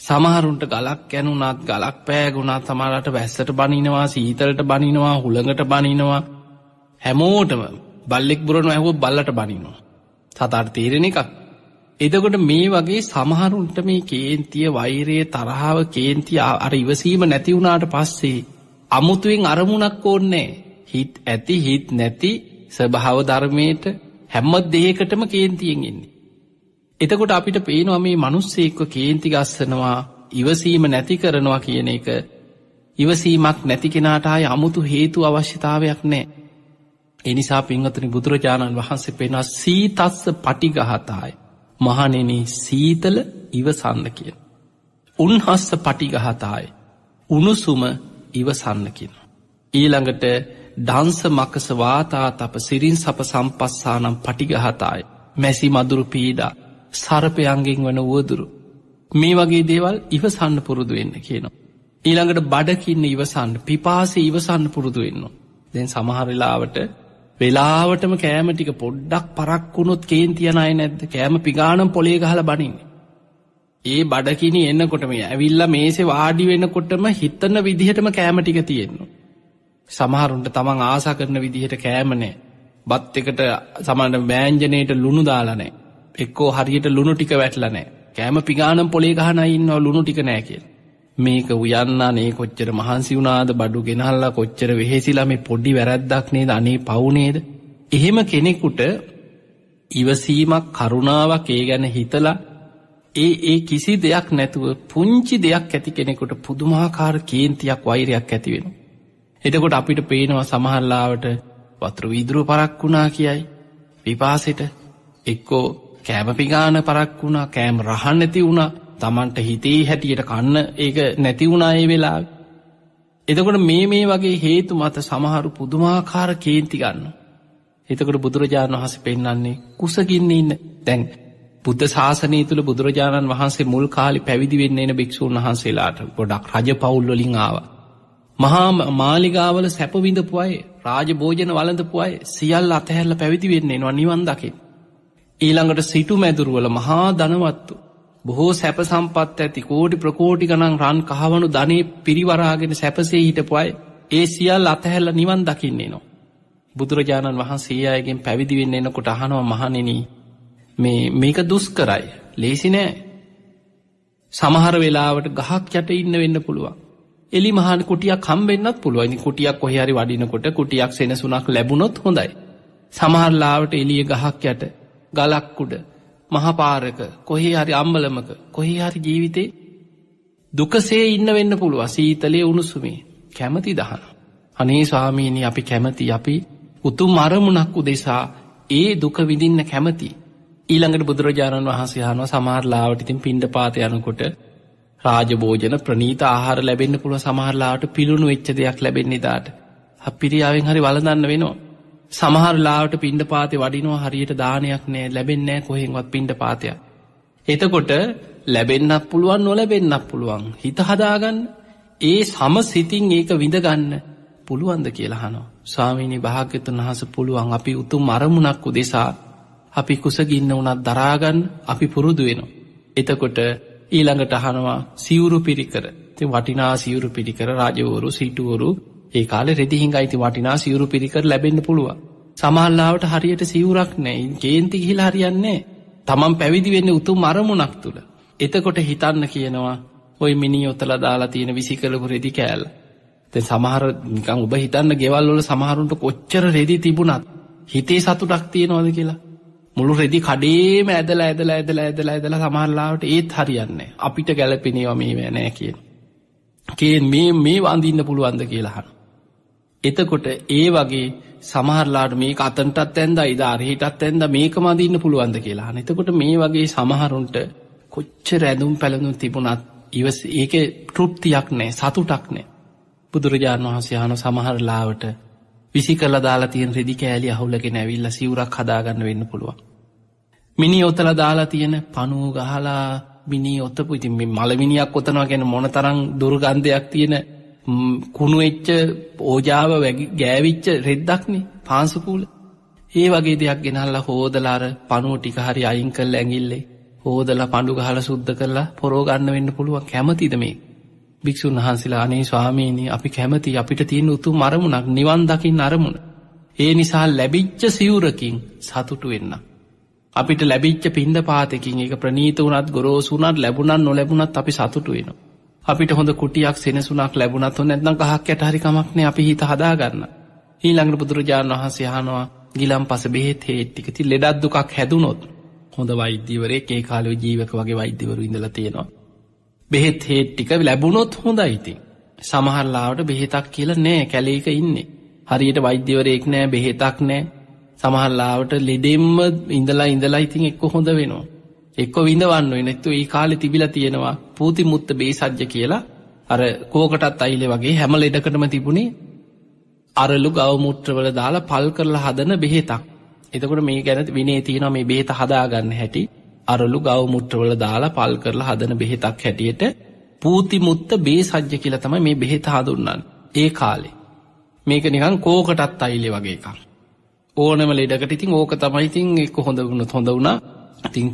සමහරුන්ට ගලක් යැනුනත් ගලක් පෑගුණත් සමරට වැස්සට බනිනවා සීතලට බනිනවා හුළඟට බනිනවා හැමෝටම බල්ලෙක් බුරන ඇහෝ බල්ලට බනිනවා. සතාට තේරෙන එකක්. එදකොට මේ වගේ සමහරුන්ට මේ කේන්තිය වෛරයේ තරහාව කේන්ති අර ඉවසීම නැතිවුණට පස්සේ. අමුතුවෙන් අරමුණක් ඕන්නේ හිත් ඇති හිත් නැති ස්භාව ධර්මයට හැම්මත් දෙහකටම කේන්තියෙන් ඉන්නේ. එතකොට අපිට පේනවා මේ මනුස්සෙක්ව කේන්ති ගස්සනවා ඉවසීම නැති කරනවා කියන එක ඉවසීමක් නැති කෙනාටහාය අමුතු හේතු අවශ්‍යතාවයක් නෑ. එනිසා පින්වතනි බුදුරජාණන් වහන්සේ පෙනවා සීතස්ස පටිගහතාය. මහනෙන සීතල ඉවසන්න කියෙන්. උන්හස්ස පටිගහතාය. උණුසුම ඉවසන්න කියෙන. ඊළඟට ඩන්ස මකස වාතා තප සිරින් සප සම්පස්සානම් පටිගහතාය. මැසි මදුරු පීඩා සරපයන්ගෙන් වන වුවදුරු. මේ වගේ දේවල් ඉවසන්න පුරුදු වෙන්න කියනවා. ඊළඟට බඩකින්න ඉවසන්න පිපාස ඉවසන්න පුරුදු වෙන්නවා. දැන් සමහරලාවට වෙලාවටම කෑම ටික පොඩ්ඩක් පරක්කුණොත් කේන් තියන අය නැද්ද කෑම පිගානම් පොලේ ගහල බනින්නේ. ඒ බඩකිනි එන්නකොටම ඇවිල්ල මේසේ වාඩි වෙනකොටම හිතන්න විදිහටම කෑම ටික තියෙන්නවා. සමහරුන්ට තමන් ආසා කරන විදිහට කෑමනෑ බත් එකට සමන්න බෑන්ජනයට ලුණු දාලනෑ එක්කෝ හරියට ලුණු ටික වැටලා නෑ කෑම පිගානම් පොලේ ගහනයින්න ලුණු ටික නෑ කියල. මේක උයන්නා නේ කොච්චර මහන්සි වුනාද බඩු ගෙනල්ලා කොච්චර වෙහෙසිලා මේ පොඩ්ඩි වැරැද්දක් නේද අනේ පවුනේද. එහෙම කෙනෙකුට ඉවසීමක් කරුණාවක් ඒ ගැන හිතලා ඒ ඒ කිසි දෙයක් නැතුව පුංචි දෙයක් ඇති කෙනෙකුට පුදුමාකාර කේන්තියක් වෛරයක් ඇතිවෙන. එතකොට අපිට පේනවා සමහල්ලාවට වතුරු විදුරු පරක් වුණා කියයි. විපාසට එක්කෝ කෑම පිගාන පරක් වුණා කෑම් රහන් නැති වුණා තමන්ට හිතේ හැටියට කන්න ඒක නැති වුණා ඒ වෙලා. එතකොට මේ මේ වගේ හේතු මත සමහරු පුදුමාකාර කේන්ති ගන්න. එතකොට බුදුරජාණන් වහස පෙන්නන්නේ කුසගින්න ඉන්න දැන්. බුද්ධ ශාසනය තුළ බුදුරජාණන් වහන්සේ මුල් කාලි පැවිදි වෙන්න එන භික්‍ෂූන් වහන්සේලාට ගොඩක් රජ පවුල්ලොලින් ආවා. මහා මාලිගාවල සැපවිඳපු අය රාජභෝජන වලඳපු අය සියල් අතහැරල පැවිදි වෙන්නේ නො නිවන් දකිින්. ඊළඟට සිටු මැදුරුවල මහා දනවත්තු. බොහෝ සැප සම්පත් ඇති කෝටි ප්‍රකෝටි ගනන් රන් කහවනු ධනේ පිරිවරාගෙන සැපසේ හිටපුයි ඒ සියල් අතහැල්ල නිවන් දකින්නේ නො. බුදුරජාණන් වහන්සේ අයගෙන් පැවිදිවෙන්න එනකොට අහනවා මහනෙනී මේ මේක දුස් කරයි ලේසි නෑ සමහර වෙලාවට ගහක් යට ඉන්න වෙන්න පුළුවන් එලි මහන කුටියක් කම්වෙන්නත් පුළුවනි කුටියක් කොහරි වඩිනකොට කුටියක් සෙනසුනක් ලැබුණොත් හොඳයි සමහරලාවට එලිය ගහක් යට ගලක්කුඩ මහපාරක කොහේ හරි අම්බලමක කොහේ හරි ජීවිතේ දුකසේ ඉන්න වෙන්න පුළුව සීතලේ උණුසුමේ කැමති දහන. අනේ ස්වාමීණී අපි කැමති අපි උතුම් අරමුණක් උදෙසා ඒ දුක විඳින්න කැමති. ඊළඟට බුදුරජාණන් වහන්සේ හනුව සමහරලාවටිතින් පින්ඩ පාත යනකොට රාජභෝජන ප්‍රනීත ආහාර ලැබෙන්න්න පුළුව සමහරලාට පිළුණු වෙච්ච දෙයක් ලැබෙන්නේ දාට. අපිරියාවෙන් හරි වලදන්න වෙනවා. සමහර ලාවට පින්ඩ පාතය වඩිනවා හරියට දානයක් නෑ ලැබෙන්නෑ කොහෙන්වත් පින්ඩ පාතයක්. එතකොට ලැබෙන්න්නක් පුළුවන් නොලැබෙන්න්නක් පුළුවන් හිත හදාගන්න ඒ සම සිතින් ඒක විඳගන්න පුළුවන්ද කියලා හනෝ ස්වාමීනි භාග්‍යතුන් වහස පුළුවන් අපි උතුම් අරමුණක් උදෙසා අපි කුසගින්න වනත් දරාගන්න අපි පුරුදු වෙනවා. එතකොට ඊළඟට අහනවා සිවුරු පිරිකර ති වටිනා සිවුරු පිරිකර රජවරු සිටුවරු ඒ කාලේ රෙදි හිඟයිති වටිනා සිවුරු පිරිකර ලැබෙන්න පුළුවන්. සමහල්ලාවට හරියට සිවුරක් නෑ කේන්ති ගිහිල් හරියන්නේ. තමන් පැවිදි වෙන්න උතුම් අරමුණක් තුළ. එතකොට හිතන්න කියනවා ඔය මිනි ඔතල දාලා තියෙන විසිකලපු රෙදි කෑල්ල. තැන් සමහර නිකං ඔබ හිතන්න ගෙවල්වල සමහරුන්ට කොච්චර රෙදි තිබුණත් හිතේ සතුටක් තියෙනවාද කියලා. මුළු රෙදි කඩේම ඇදලා ඇදලා ඇදලා ඇදලා ඇදලා සමහරලාවට ඒත් හරියන්නේ අපිට ගැලපෙනේවා මේ නෑ කියන. කේ මේ මේ වඳින්න පුළුවන්ද කියලාහන්න. එතකොට ඒ වගේ සමහරලාට මේ අතන්ටත් ඇන්ද ඉදාරහිටත් ඇන්ද මේක මදන්න පුළුවන්ද කියලා එතකොට මේ වගේ සමහරුන්ට කොච්ච රැඳුම් පැළඳුම් තිබුණත් ඉවස ඒක තෘප්තියක් නෑ සතුටක් නෑ බුදුරජාණන් වහන්සයානු සමහරලාවට විසි කල දාලා තියෙන් රෙදි කෑලි අහුලගෙන ඇවිල්ල සිවරක් හදාගන්න වෙන්න පුළුවන් මිනි ඔතල දාලා තියෙන පනුව ගහලා මිනි ඔත්තපු ඉතින් මලමිනිියක් ඔතනවා ගැන මොන තරං දුර්ගන්ධයක් තියෙන කුණුවෙච්ච පෝජාව ගෑවිච්ච රෙද්දක්නේ පාන්සුකූල ඒ වගේ දෙයක් ගෙනල්ල හෝදලාර පනුව ටිකහරි අයින් කල් ඇඟිල්ලේ හෝදල පඩු ගහල සුද්ද කරලා පොරෝගන්න වෙන්න පුළුවන් කැමතිද මේ භික්‍ෂූන් වහන්සේලා අනේ ස්වාමීනී අපි කැමති අපිට තියෙන උතු මරමුණක් නිවන් දකිින් අරමුණ ඒ නිසා ලැබිච්ච සිවුරකින් සතුටු වෙන්න අපිට ලැබිච්ච පින්ඩ පාතකින් එක ප්‍රනීත වනත් ගොරෝසුනත් ලැබුණන් නොලැබුණත් අපි සතුටු වෙනවා අපිට හොඳ කුටියක් සෙනසුනක් ලැබුණත් හො නැත්නම් ගහක් යට හරි කමක් නෑ අපි හිත හදා ගන්න. ඊළඟට බුදුරජාණන් වහන්සේ අහනවා ගිලම් පස බෙහෙත් හේත් ටික ඉතින් ලෙඩක් දුකක් හැදුනොත් හොඳ වෛද්‍යවරයෙක් ඒ කාලේ ජීවක වගේ වෛද්‍යවරු ඉඳලා තියෙනවා. බෙහෙත් හේත් ටික ලැබුණොත් හොඳයි ඉතින්. සමහරලාවට බෙහෙතක් කියලා නෑ කැලේක ඉන්නේ. හරියට වෛද්‍යවරයෙක් නෑ බෙහෙතක් නෑ සමහල්ලාවට ලෙඩෙම්ම ඉඳලා ඉඳලා ඉතින් එක්ක හොඳ වෙනවා. එක්ක විඳවන්න නැත්තු ඒ කාලෙ තිබිලා තියෙනවා පූති මුත්ත බේසජ්්‍ය කියලා අර කෝකටත් අයිල වගේ හැමල එඩකටම තිබුණේ අරලු ගවමුත්‍රවල දාලා පල් කරලා හදන බෙහෙතක් එතකොට මේ ගැනත් විනේ තියෙන මේ බේත හදාගන්න හැටි අරලු ගවමුත්‍රවල දාලා පල් කරලා හදන බෙහෙතක් හැටියට පූතිමුත්ත බේසජ්්‍ය කියල තමයි මේ බෙහෙත හදුන්නන් ඒ කාලේ මේක නිකන් කෝකටත් අයිලෙ වගේ කාර ඕනම ලෙඩකට ඉතින් ඕක තමයිඉතින් එක් හොඳ වුණ හොඳ වුණා ඉතින්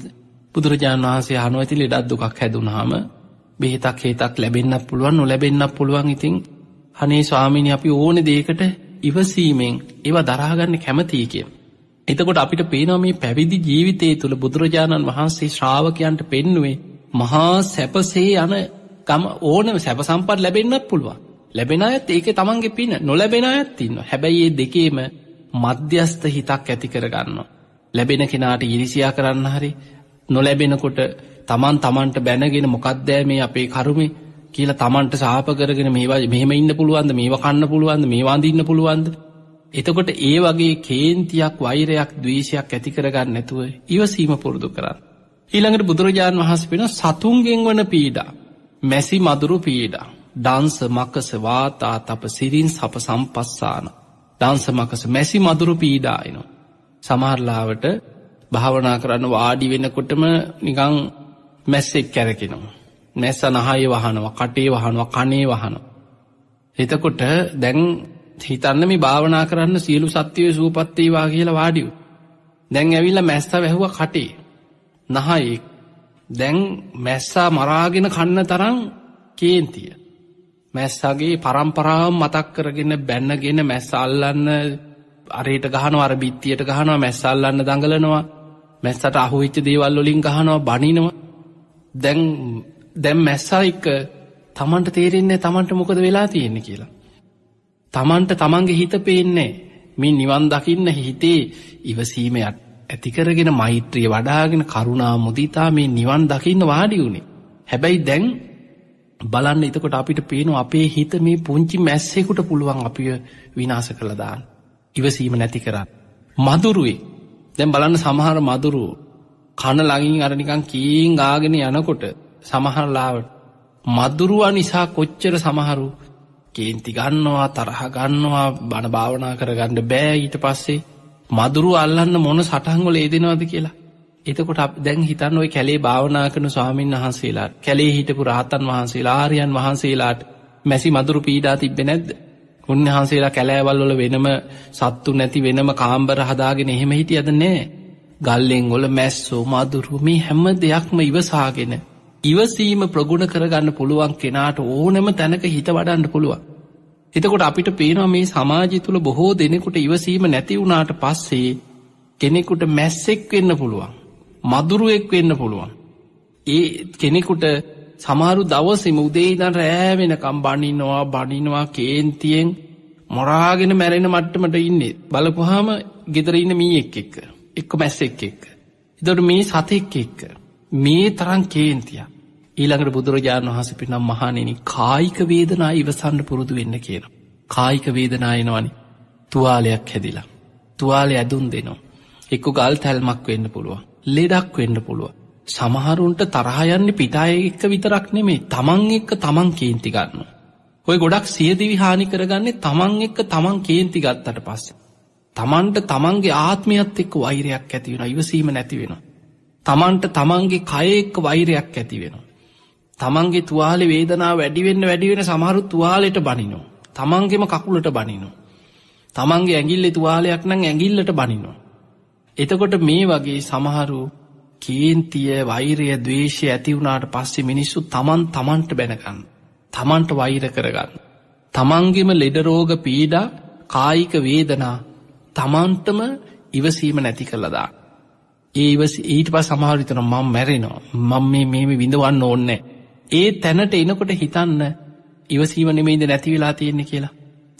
බුදුරජාණන් වහන්සේ හනුව ඇති ලෙඩත් දුකක් හැදුනහම බෙහිතක් හේතක් ලැබෙන්න්නත් පුළුවන් නොලැබෙන්න්නත් පුළුවන් ඉතිං හනේ ස්වාමිනි අපි ඕන දේකට ඉවසීමෙන් ඒවා දරාගන්න කැමතිී කිය. එතකොට අපිට පේනොමේ පැවිදි ජීවිතය තුළ බුදුරජාණන් වහන්සේ ශ්‍රාවකයන්ට පෙන්නුවේ මහා සැපසේ යන ගම ඕනම සැප සම්පත් ලැබෙන්න්නත් පුළුවන් ලැබෙන අයත් ඒක තමන්ගේ පින නොලැබෙන අයත් තින්න හැබැයි ඒ දෙකේම මධ්‍යස්ථ හිතක් ඇති කරගන්න. ලැබෙන කෙනාට ඉරිසියා කරන්න හරි නොලැබෙනකොට තමන් තමන්ට බැනගෙන මොකක්දෑ මේ අපේ කරුමේ කියලා තමන්ට සාප කරගෙන මේවා මෙහම ඉන්න පුළුවන්ද මේවා කන්න පුළුවන්ද මේවාඳඉන්න පුළුවන්ද එතකොට ඒ වගේ කේන්තියක් වෛරයක් දවේශයක් ඇති කරගන්න නැතුව ඉවසීම පුරුදු කරන්න. ඊළඟට බුදුරජාණන් වහස වෙන සතුන්ගෙන් වන පීඩා මැසි මදුරු පීඩා ඩන්ස මකස වාතා තප සිරින් සප සම්පස්සාන. දන්ස මකස මැසි මදුරු පීඩායනවා. සමහරලාවට භාවනා කරන්න වාඩි වෙනකොටම නිකං මැස්සෙක් කැරකෙනවා. මැස්ස නහය වහනවා කටේ වහනවා කනේ වහනවා. එතකොට දැන් හිතන්න මේ භාවනා කරන්න සියලු සත්‍යය සූපත්තේවා කියලා වාඩියු. දැන් ඇවිල්ල මැස්ත වැැහුව කටේ නහයෙක් දැන් මැස්සා මරාගෙන කන්න තරං කේන්තිය. මැස්සගේ පරම්පරාව මතක් කරගෙන බැන්නගෙන මැස්ස අල්ලන්න අරයට ගහන අර බිත්තියට ගහනවා මැස්සල්ලන්න දඟලනවා මැස්සට අහුවිච්ච දේවල් වලින් ගහනවා බනිනවා දැන් දැම් මැස්සා එක්ක තමන්ට තේරෙන්නේ තමන්ට මොකද වෙලා තියෙන්නේ කියලා. තමන්ට තමන්ගේ හිත පේන්නේ මේ නිවන් දකින්න හිතේ ඉවසීමයට ඇතිකරගෙන මෛත්‍රිය වඩාගෙන කරුණා මුදිතා මේ නිවන් දකින්න වාඩි වුණේ. හැබැයි දැන් බලන්න එතකොට අපිට පේනු අපේ හිත මේ පුංචි මැස්සෙකුට පුළුවන් අපිය විනාස කළදාන්. ඉවසීම නැති කරන්න. මදුරුවේ දැන් බලන්න සමහර මදුරුව කන ලඟින් අරනිකං කීං ගාගෙන යනකොට සමහරලාවට මදුරුවා නිසා කොච්චර සමහරු කේන්ති ගන්නවා තරහ ගන්නවා බණ භාවනා කරගන්න බෑ ඊට පස්සේ මදුරු අල්ලන්න මොන සටහංගොල ඒදෙනවද කියලා එතකොට දැන් හිතන්න ඔයි කැලේ භාවනා කරන ස්වාමීන් වහන්සේලාට කැලේ හිටපු රහතන් වහන්සේලා ආරයන් වහන්සේලාට මැසි මදුරු පීඩා තිබ්බෙ නැද්ද උන්වහන්සේලා කැලෑවල් වල වෙනම සත්තු නැති වෙනම කාම්බර හදාගෙන එහෙම හිටිය අද නෑ ගල්ලෙන් ගොල මැස්සෝ මදුරු මේ හැම දෙයක්ම ඉවසාගෙන ඉවසීම ප්‍රගුණ කරගන්න පුළුවන් කෙනාට ඕනම තැනක හිත වඩන්න පුළුවන් එතකොට අපිට පේනවා මේ සමාජය තුළ බොහෝ දෙනෙකුට ඉවසීම නැති වුණාට පස්සේ කෙනෙකුට මැස්සෙක් වෙන්න පුළුවන් මදුරුවෙක් වෙන්න පුළුවන් ඒ කෙනෙකුට සමහරු දවසෙම උදේ ඉදන් රෑ වෙනකම් බනිනවා බඩිනවා කේන්තියෙන් මොරාගෙන මැරෙන මට්ටමට ඉන්නේ බලපුහාම ගෙදරඉන්න මී එක් එක්ක එක්ක මැස්ස එක් එක්ක. ඉදොට මේ සතෙක් එක්ක මේ තරන් කේන්තියක්. ඊළඟට බුදුරජාණන් වහස පිනම් මහනෙන කායික වේදනා ඉවසන්න පුරුදු වෙන්න කියන. කායික වේදනායනවනි තුවාලයක් හැදිලා. තුවාල ඇදුන් දෙනවා. එක්කු ගල් තැල්මක් වෙන්න පුළුවන්. ලෙඩක් වෙන්න පුළුවන්. සමහරුන්ට තරහ යන්න පිටාය එක්ක විතරක් නෙමේ තමන් එක්ක තමන් කේන්ති ගන්න. ඔය ගොඩක් සියදිවි හානි කරගන්නේ තමන් එක්ක තමන් කේන්ති ගත්තට පස්ස. තමන්ට තමන්ගේ ආත්මයත් එක්ක වෛරයක් ඇතිවෙන ඉවසීම නැතිවෙන. තමන්ට තමන්ගේ කයෙක්ක වෛරයක් ඇතිවෙන. තමන්ගේ තුවාලි වේදනා වැඩිවෙන්න වැඩිවෙන සමහරු තුවාලෙට බනිනෝ. තමන්ගෙම කකුලට බනිනෝ. තමන්ගේ ඇගිල්ලෙ තුවාලයක් නං ඇගිල්ලට බනිනෝ. එතකොට මේ වගේ සමහරු කේන්තිය වෛරය දවේශය ඇතිවුණට පස්සේ මිනිස්සු තමන් තමන්ට බැනකන්න. තමන්ට වෛර කරගන්න. තමන්ගෙම ලෙඩරෝග පීඩා කායික වේදනා තමන්ටම ඉවසීම නැති කළදා. ඒව ඊට පස් සමහරිතන මං මැරෙනවා මං මේ මේම විඳවන්න ඕන්නෑ. ඒ තැනට එනකොට හිතන්න ඉවසීම නෙමෙයිද නැතිවෙලා තියෙන්නේ කියලා.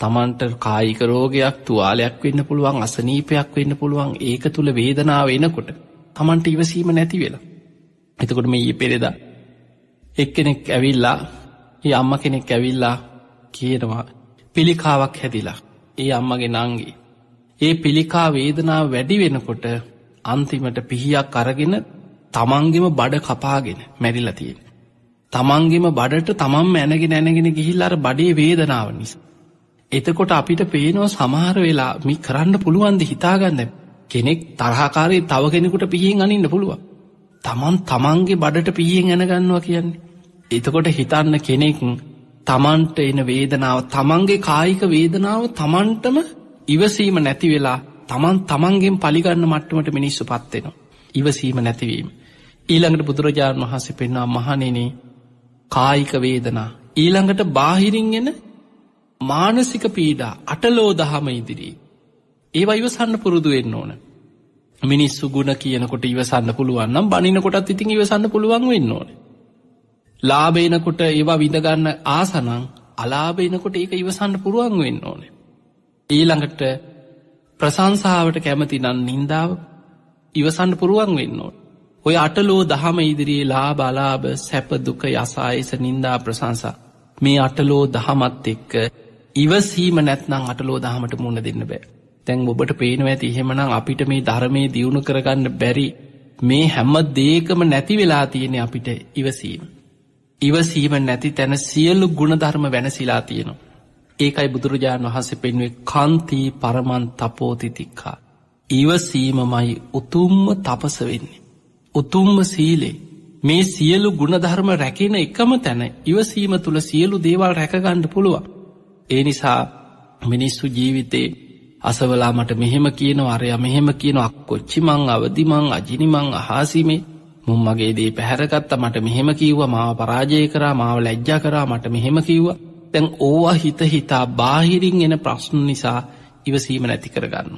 තමන්ට කායික රෝගයක් තුවාලයක් වෙන්න පුළුවන් අසනීපයක් වෙන්න පුළුවන් ඒක තුළ වේදනාව එනකොට Tamanට ඉවසීම නැති වෙලා. එතකොට මේ ඊ පෙරෙදා එක්කෙනෙක් ඇවිල්ලා ඒ අම්ම කෙනෙක් ඇවිල්ලා කියනවා පිළිකාවක් හැදිලා ඒ අම්මගේ නංගේ. ඒ පිළිකා වේදනාව වැඩි වෙනකොට අන්තිමට පිහියක් අරගෙන තමන්ගෙම බඩ කපාගෙන මැරිලා තියෙන. තමන්ගෙම බඩට තමන් ඇනගෙන ඇනගෙන ගිහිල් අර බඩේ වේදනාව නිසා. එතකොට අපිට පේනෝ සමහර වෙලා මි කරන්න පුළුවන්ද හිතාගන්න කෙනෙක් තරහකාරී තව කෙනෙකුට පිහින් අනින්න පුළුවන්. තමන් තමන්ගේ බඩට පිහියෙන් ඇනගන්නවා කියන්නේ. එතකොට හිතන්න කෙනෙක් තමන්ට එන වේදනාව තමන්ගේ කායික වේදනාව තමන්ටම ඉවසීම නැති වෙලා තමන් තමන්ගෙන් පලිගන්න මට්ටමට මිනිස්සු පත්වෙනවා. ඉවසීම නැතිවීම. ඊළඟට බුදුරජාණන් වහන්සේ පෙන්වා මහනෙනේ කායික වේදනා. ඊළඟට බාහිරින් එෙන මානසික පීඩා අටලෝ දහම ඉදිරී. ඒවා ඉවසන්න පුරුදු වෙන්න ඕන. මිනිස්සු ගුණ කියනකොට ඉවසන්න පුළුවන්නම් බනිනකොටත් ඉතින් ඉවසන්න පුළුවන් වෙන්න ඕන. ලාබේනකොට ඒවා විඳගන්න ආසනං අලාබේනකොට ඒක ඉවසන්න පුරුවන් වෙන්න ඕන. ඊළඟට ප්‍රසංසාාවට කැමති නන් නින්දාව ඉවසන්න පුරුවන් වෙන්න ඕන. ඔය අටලෝ දහම ඉදිරියේ ලා බලාබ සැපදුක යසායස නින්දා ප්‍රසංසා මේ අටලෝ දහමත් එක්ක ඉවසීම නැත්නම් අටලෝ දහමට මුණ දෙන්න බෑ. දැන් ඔබට පේනවා ඇති එහෙමනම් අපිට මේ ධර්මයේ දියුණු කරගන්න බැරි මේ හැම දේකම නැති වෙලා තියෙන අපිට ඉවසීම. ඉවසීම නැති තැන සියල්ලු ගුණධර්ම වෙනසිලා තියෙනවා. ඒකයි බුදුරජාණන් වහන්සේ පෙන්වේ කන්තිී පරමන් තපෝතිතික්කා. ඉවසීමමයි උතුම්ම තපස වෙන්නේ. උතුම්ම සීලේ මේ සියලු ගුණධර්ම රැකෙන එකම තැන ඉවසීම තුළ සියලු දේවල් රැකගණ්ඩ පුළුවන්. ඒ නිසා මිනිස්සු ජීවිතේ අසවලා මට මෙහෙම කියනවා අරයා මෙහෙම කියනවා කොච්චිමං අවදිමං අජිනිමං අහාසිමේ මුම් මගේ දේ පැහැරගත්ත මට මෙහෙම කිව්වා මාව පරාජය කරා මාව ලැජ්ජා කරා මට මෙහෙම කිව්වා තැන් ඕවා හිත හිතා බාහිරින් එන ප්‍රශ්න නිසා ඉවසීම නැති කරගන්න.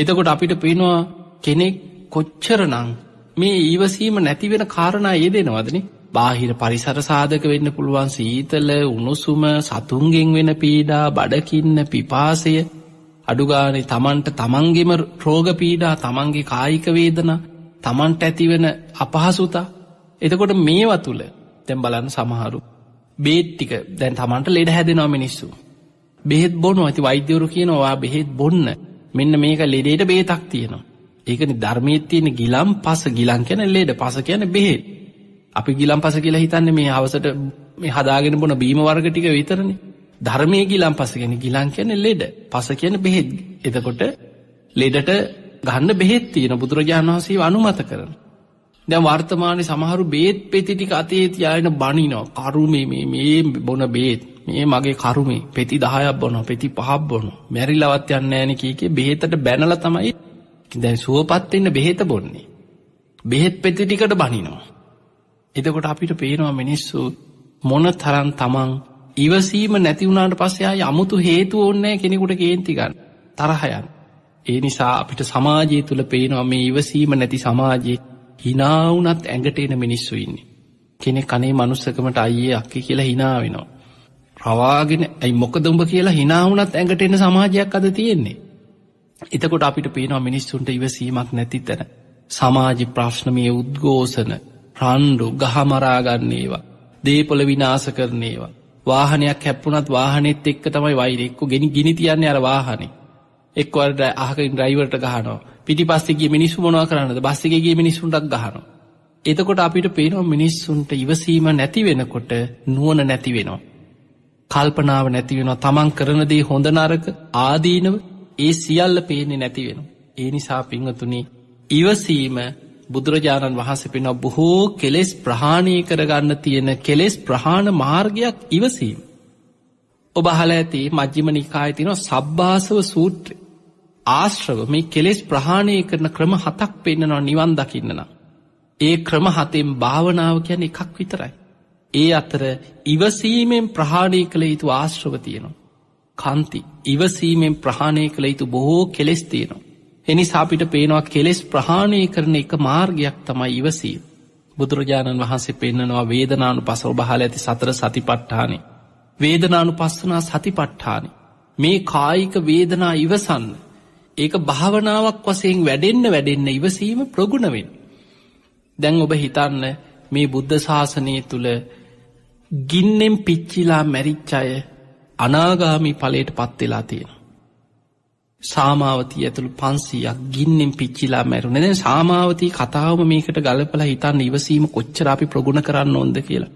එතකොට අපිට පේනවා කෙනෙක් කොච්චරනං මේ ඉවසීම නැතිවෙන කාරණා යෙදෙනවදන බාහිර පරිසර සාධක වෙන්න පුළුවන් සීතල උණුසුම සතුන්ගෙන් වෙන පීඩා බඩකින්න පිපාසය අඩුගානේ තමන්ට තමන්ගෙම රෝග පීඩා තමන්ගේ කායික වේදනා තමන්ට ඇතිවෙන අපහසුතා එතකොට මේවා තුළ දැන් බලන්න සමහරු බේත් ටික දැන් තමන්ට ලෙඩ හැදෙනවා මිනිස්සු බෙහෙත් බොනු ඇති වෛද්‍යවරු කියනවා බෙහෙත් බොන්න මෙන්න මේක ලෙඩේට බේතක් තියෙනවා ඒකනි ධර්මීත් තියෙන ගිලම් පස ගිලන් කියන ලෙඩ පස කියන බෙහෙත් අපි ගිලම් පස කියලා හිතන්නේ මේ අවසට මේ හදාගෙන බොන බීම වර්ග ටික විතරනේ ධර්මය ගිලම් පසගෙන ගිලන් කියන ලෙඩ පස කියන බෙහෙත් එතකොට ලෙඩට ගන්න බෙහෙත් තියෙන බුදුරජාණන් වහන්සේ අනුමත කරන. දැ වර්තමානය සමහරු බේත් පෙතිටික අතේ තියායන බනිනෝ කරුමේ මේ බොන බේත් මේ මගේ කරුමේ පෙති දහයක් බොනො පෙති පහක් බොනු මැරිලවත් යන්න ෑනකගේ බෙහෙතට බැනල තමයි දැන් සුවපත්වෙන්න බෙහෙත බොන්නේ. බෙහෙත් පෙති ටිකට බනිනවා. එතකොට අපිට පේනවා මිනිස්සු මොන තරන් තමන් ඉවසීම නැති වුණට පස්සයා අමුතු හේතු ඔන්නෑ කෙනෙකුට කේන්ති ගන්න තරහයන්. ඒ නිසා අපිට සමාජය තුළ පේනවා මේ ඉවසීම නැති සමාජයේ හිනාවනත් ඇඟට එන මිනිස්සු ඉන්නේ. කෙනෙ කනේ මනුස්සකමට අයියේ අක්කි කියලා හිනාවෙනවා. ප්‍රවාගෙන ඇයි මොකදඹ කියලා හිනාවනත් ඇඟට එන සමාජයක් අද තියෙන්නේ. එතකොට අපිට පේනවා මිනිස්සුන්ට ඉවසීමක් නැති තැන. සමාජි ප්‍රශ්නමය උද්ගෝසන රණ්ඩු ගහමරාගන්නේවා. දේපොළ විනාස කරනේවා. වාහනයක් හැප්පුනත් වාහනෙත් එක්ක තමයි වෛරෙක්කු ගෙන ගිනි තියන්න අර වාහනෙ එක්වලට අහකින් ්‍රයිවර්ට ගහනෝ පිටි පස්සෙගේ මිනිස්සු මොනවා කරන්නද බස්සකගේ මිනිස්සුන්ටක් ගහනවා. එතකොට අපිට පේනවා මිනිස්සුන්ට ඉවසීම නැති වෙනකොට නුවන නැති වෙනවා. කල්පනාව නැතිවෙනවා තමන් කරනදේ හොඳනාරක ආදීනව ඒ සියල්ල පේනෙ නැතිවෙන. ඒ නිසා පිංහතුනි ඉවසීම බුදුරජාණන් වහන්සේ පෙන බොහෝ කෙලෙස් ප්‍රහාණය කරගන්න තියෙන කෙලෙස් ප්‍රහාණ මාර්ගයක් ඉවසීම. ඔබහල ඇති මජ්ජිම නිකායතිනො සබ්භාසව සූත්‍ර ආශ්‍රව මේ කෙලෙස් ප්‍රහාණය කරන ක්‍රම හතක් පෙන්න්නනවා නිවන් දකින්නන. ඒ ක්‍රම හතෙන් භාවනාව කියන එකක් විතරයි. ඒ අතර ඉවසීමෙන් ප්‍රහාණය කළ යුතු ආශ්‍රව තියෙනවා. කන්ති ඉවසීමෙන් ප්‍රහාණය කළ යුතු බොහෝ කෙලෙස් තියෙනවා. එනිසා අපිට පේනවා කෙලෙස් ප්‍රහාණය කරන එක මාර්ගයක් තමයි ඉවසීම. බුදුරජාණන් වහන්සේ පෙන්න්නනවා වේදනානු පසව බහල ඇති සතර සතිපට්ඨානය. වේදනානු පස්සනා සතිපට්ඨානය. මේ කායික වේදනා ඉවසන්න. ඒක භාවනාවක් වසයෙන් වැඩෙන්න්න වැඩෙන්න්න ඉවසීම ප්‍රගුණවෙන්. දැන් ඔබ හිතන්න මේ බුද්ධ ශාසනය තුළ ගින්නෙම් පිච්චිලා මැරිච්චාය අනාගාමි පලේට පත්වෙලා තියෙන. සාමාවතී ඇතුළු පන්සීයක් ගින්නෙන් පිච්චිලා මැරුණ දැන් සාමාවතී කතාවම මේකට ගලපල හිතන්න ඉවසීම කොච්චරාපි ප්‍රගුණ කරන්න ඕොද කියලා.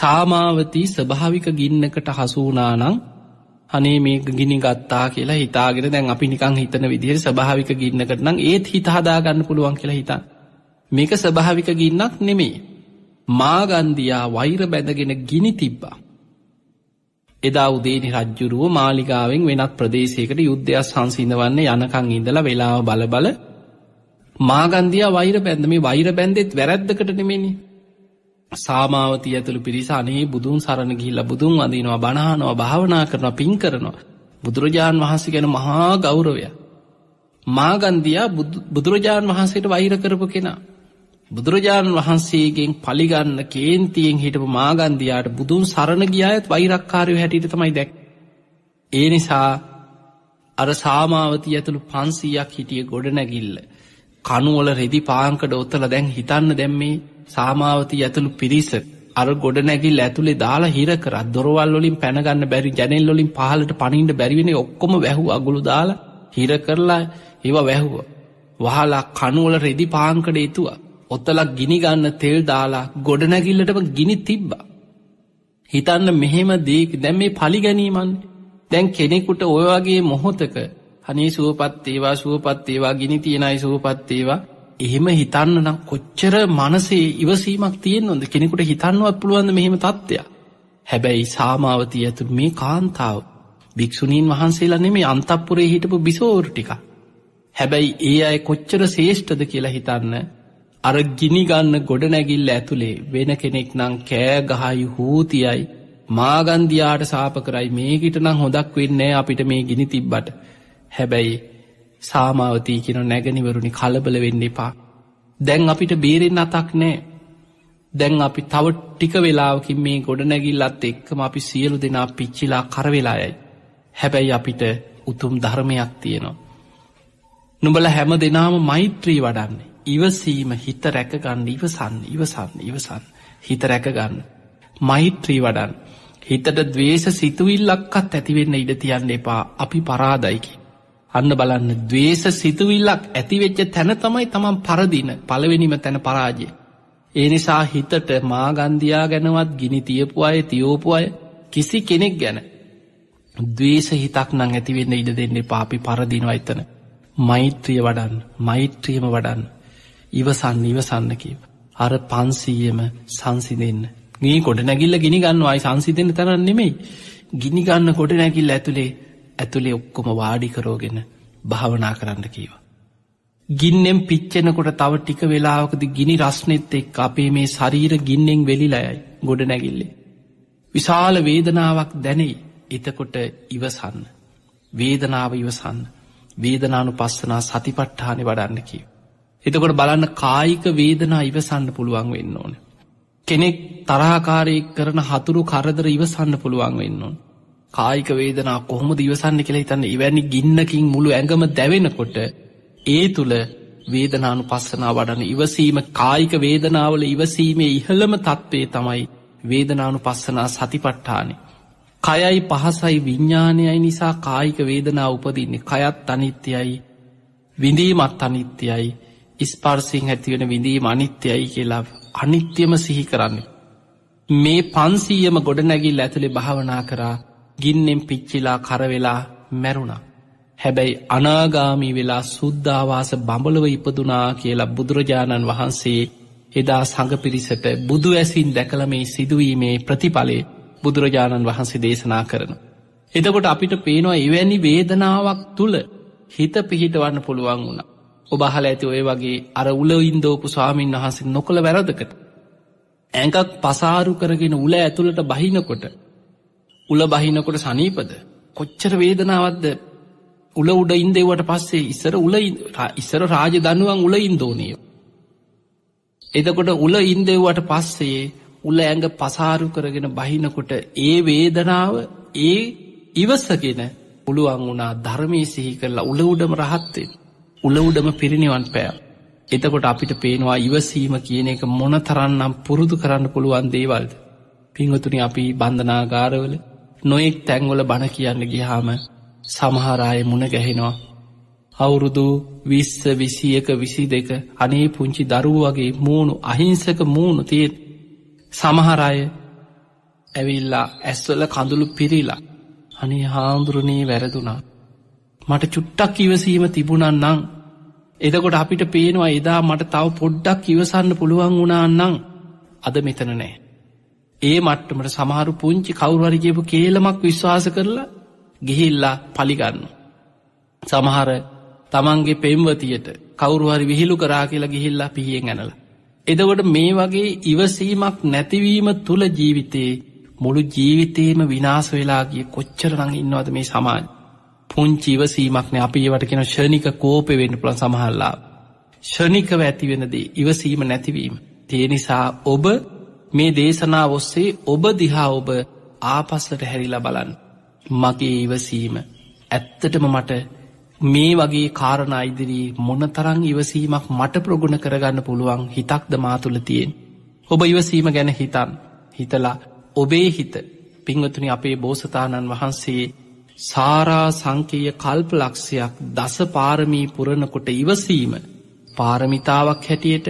සාමාවතී ස්භාවික ගින්නකට හසුනානං අනේ මේක ගිනි ගත්තා කියලා හිතාගෙන දැන් අපි නිකං හිතන විදිහයට ස්භාවික ගින්නකටනම් ඒත් හිතහදාගන්න පුළුවන් කියලා හිතා. මේක ස්භාවික ගින්නක් නෙමේ. මාගන්දයා වෛර බැඳගෙන ගිනි තිබ්බා. එදා උදේනි රජ්ජුරුව මාලිගාවෙන් වෙනත් ප්‍රදේශයකට යුද්ධයක් සංසිඳවන්න යනකං ඉඳල වෙලාව බලබල මාගන්දිය වෛර බැඳ මේ වෛර බැන්දෙත් වැරැද්දකට නෙමෙනි සාමාවති ඇතුළු පිරිස අනේ බුදුන් සරණ ගිල්ල බුදුන් වඳනවා බණහනවා භාවනා කරන පින් කරනවා බුදුරජාණන් වහන්සේ ගැන මහා ගෞරවය මාගන්දියා බුදුරජාණන් වහන්සේට වෛර කරපු කෙනා බුදුරජාණන් වහන්සේගෙන් පලිගන්න කේන්තියෙන් හිටපු මාගන්දයාට බුදුන් සරණ ගියායත් වෛරක්කාරයෝ හැටියට තමයි දැක්. ඒ නිසා අර සාමාවති ඇතුළු පන්සීයක් හිටිය ගොඩනැගිල්ල. කනුවල රෙදි පාංකට ඔත්තල දැන් හිතන්න දැම්මේ සාමාවති ඇතුළු පිරිස අර ගොඩනැගිල් ඇතුළේ දාලා හිරකර දොරවල්ලින් පැනගන්න බැරි ජැනෙල්ලොලින් පහලට පනින්ට බැරිවෙන ඔක්කොම වැැහු අගුළු දාලා හිර කරලා ඒවා වැැහුව. වහලා කනුවල රෙදි පාංකඩ එතුවා ඔත්තලක් ගිනිගන්න තෙල් දාලා ගොඩනැගිල්ලටම ගිනි තිබ්බා. හිතන්න මෙහෙම දේක් දැම් මේ පලි ගැනීමන් දැන් කෙනෙකුට ඔයවාගේ මොහොතක හනේ සුවපත් ඒවා සුවපත් ඒවා ගිනි තියෙනයි සුවපත් ඒවා එහෙම හිතන්න නම් කොච්චර මනසේ ඉවසීමක් තියෙන් ොද කෙනෙකුට හිතන්නවත් පුළුවන්ද මෙහෙම තත්ත්වයක් හැබැයි සාමාවතී ඇතු මේ කාන්තාව භික්‍ෂුණීන් වහන්සේලා නෙමේ අන්තපපුරේ හිටපු බිසෝර ටික හැබැයි ඒ අය කොච්චර ශේෂ්ඨද කියලා හිතන්න අර ගිනිගන්න ගොඩනැගිල්ල ඇතුළේ වෙන කෙනෙක් නං කෑගහයි හූතියයි මාගන්දියාට සාප කරයි මේකට නම් හොදක් වෙන්නේ අපිට මේ ගිනි තිබ්බට හැබැයි සාමාවතී කියන නැගනිවරුණි කලබල වෙන්න එපා දැන් අපිට බේරෙන් අතක් නෑ දැන් අපි තව ටික වෙලාවකින් මේ ගොඩනැගිල්ලත් එක්කම අපි සියලු දෙනා පිච්චිලා කරවෙලායයි හැබැයි අපිට උතුම් ධර්මයක් තියෙනවා නුඹල හැම දෙනාම මෛත්‍රී වඩන්නේ ඉවසීම හිත රැකගන්න ඉවසන්න ඉවසන්න ඉවසන්න හිත රැකගන්න. මෛත්‍රී වඩන් හිතට දවේශ සිතුවිල්ලක්කත් ඇතිවෙන්න ඉඩ තියන්න එපා අපි පරාදයිකි. අන්න බලන්න දවේශ සිතුවිල්ලක් ඇතිවෙච්ච තැන තමයි තමන් පරදින පළවෙනිම තැන පරාජය. ඒ නිසා හිතට මාගන්ධයා ගැනවත් ගිනි තියපු අය තියෝපු අය කිසි කෙනෙක් ගැන දවේශ හිතක් නං ඇතිවෙන්න ඉඩ දෙන්නේ පාපි පරදිනවා එතන. මෛත්‍රිය වඩන් මෛත්‍රියම වඩන් ඉවසන්න ඉවසන්න කියව. අර පන්සීයම සංසිදෙන්න. මේ ගොඩ නැගිල්ල ගිනි ගන්න අයි සංසිදෙන තරන්න නෙමෙයි. ගිනි ගන්න ගොඩ නැගිල්ල ඇතුළේ ඇතුළේ ඔක්කොම වාඩිකරෝගෙන භාවනා කරන්න කීව. ගින්නෙන් පිච්චෙනකොට තව ටික වෙලාවකද ගිනි රස්නෙත් එක් අපේ මේ ශරීර ගින්නෙන් වෙලිලයයි ගොඩ නැගිල්ලේ. විශාල වේදනාවක් දැනෙයි එතකොට ඉවසන්න. වේදනාව ඉවසන්න. වේදනානු පස්සනා සතිපට්ඨානෙ වඩන්න කීව. එතකොට බලන්න කායික වේදනා ඉවසන්න පුළුවන් වෙන්න ඕන. කෙනෙක් තරාකාරයෙක් කරන හතුරු කරදර ඉවසන්න පුළුවන් වෙන්න ඕන. කායික වේදනා කොහොම දිවසන්න කෙළ හිතන්න ඉවැනි ගින්නකින් මුළු ඇඟම දැවෙනකොට ඒ තුළ වේදනානු පස්සනා වඩන ඉවසීම කායික වේදනාවල ඉවසීමේ ඉහළම තත්ත්වේ තමයි වේදනානු පස්සනා සතිපට්ඨානේ. කයයි පහසයි විඤ්ඥානයයි නිසා කායික වේදනා උපදින්නේ කයත් අනිත්‍යයයි විඳීමත් අනිත්‍යයයි ස්පර්සියෙන් ඇතිවෙන විඳීම අනිත්‍යයයි කියලා අනිත්‍යම සිහි කරන්නේ. මේ පන්සීයම ගොඩනැගිල් ඇතුළෙ භාවනා කරා ගින්නෙන් පිච්චිලා කරවෙලා මැරුණා. හැබැයි අනාගාමී වෙලා සුද්ධවාස බඹලව ඉපදුනා කියලා බුදුරජාණන් වහන්සේ එදා සඟ පිරිසට බුදු ඇසින් දැකළමේ සිදුවීමේ ප්‍රතිඵලේ බුදුරජාණන් වහන්සේ දේශනා කරන. එතකොට අපිට පේනවා එවැනි වේදනාවක් තුළ හිත පිහිටවන්න පුළුවන් වුණ. ඔබහල ඇති ඔය වගේ අර උලඉන්දෝපු ස්වාමීන් වහන්සේ නොකළ වැරදකට. ඇඟක් පසාරු කරගෙන උල ඇතුළට බහිනකොට උල බහිනකොට සනීපද කොච්චර වේදනාවත්ද උල උඩ ඉන්දේවට පස්සේ ඉස්සර උල ඉස්සර රාජ දනුවන් උල ඉන්දෝනය. එදකොට උල ඉන්දෙව්වට පස්සේ උල ඇඟ පසාරු කරගෙන බහිනකොට ඒ වේදනාව ඒ ඉවසගෙන පුළුවන් වුණා ධර්මය සිහි කරලා උලවුඩම රහත්වෙන්. උලවුඩම පිරිනිවන් පෑම්. එතකොට අපිට පේනවා ඉවසීම කියන එක මොන තරන්නම් පුරුදු කරන්න පුළුවන් දේවල්ද. පිංවතුනි අපි බන්ධනාගාරවල නොයෙක් තැංවල බණ කියන්න ගිහාම සමහරාය මුණ ගැහෙනවා. අවුරුදු විස්ස විසියක විසි දෙක අනේ පුංචි දරුවගේ මූුණු අහිංසක මූුණු තියෙන් සමහරාය ඇවිල්ලා ඇස්වල කඳුළු පිරිලා අනේ හාමුදුරණයේ වැරදුනා මට චුට්ටක් ඉවසීම තිබුණන් නං. එදකොට අපිට පේනවා එදා මට තව පොඩ්ඩක් ඉවසන්න පුළුවන් වුණාන්නම් අද මෙතන නෑ. ඒ මට්ටමට සමහරු පුංචි කවුරුවරිගේපු කේලමක් විශ්වාස කරලා ගිහිල්ලා පලිගන්න. සමහර තමන්ගේ පෙම්වතියට කවුරුහරි විහිළු කරා කියලා ගිහිල්ලා පිහියෙන් ඇනල. එදකොට මේ වගේ ඉවසීමක් නැතිවීම තුළ ජීවිතයේ මුළු ජීවිතේම විනාස වෙලාගේ කොච්චරනං ඉන්නවද මේ සමාජ. පුංචි ඉවසීමක්න අපි ඒවට කියෙන ෂණික කෝපය වෙන්න පුළන් සමහල්ලා. ෂණිකව ඇතිවෙනදී ඉවසීම නැතිවීම. තියනිසා ඔබ මේ දේශනා ඔස්සේ ඔබ දිහා ඔබ ආපස්සට හැරිලා බලන්. මගේ ඉවසීම ඇත්තටම මට මේ වගේ කාරණ ඉදිරී මොනතරං ඉවසීමක් මට ප්‍රගුණ කරගන්න පුළුවන් හිතක්ද මාතුළ තියෙන්. ඔබ ඉවසීම ගැන හිතන් හිතලා ඔබේ හිත පිංවතුනි අපේ බෝසතාණන් වහන්සේ සාරා සංකය කල්පලක්ෂයක් දස පාරමී පුරණකොට ඉවසීම පාරමිතාවක් හැටියට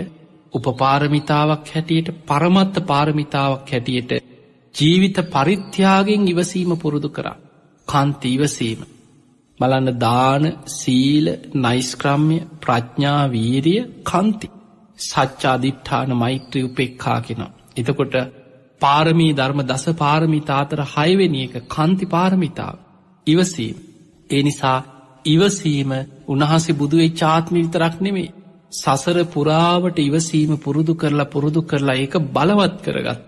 උපපාරමිතාවක් හැටියට පරමත්ත පාරමිතාවක් හැටියට ජීවිත පරිත්‍යාගෙන් ඉවසීම පුරුදු කරා කන්ති ඉවසීම බලන්න දාන සීල නයිස්ක්‍රම්ය ප්‍රඥාවීරිය කන්ති සච්චාධිට්ඨාන මෛත්‍රී උපෙක්කා කෙනවා එතකොට පාරමී ධර්ම දස පාරමිතාතර හයවෙනි එක කන්ති පාරමිතාව ඉවසීම. ඒ නිසා ඉවසීම උණහසේ බුදුවේ චාත්මි විතරක් නෙමේ. සසර පුරාවට ඉවසීම පුරුදු කරලා පුරුදු කරලා ඒක බලවත් කරගත්.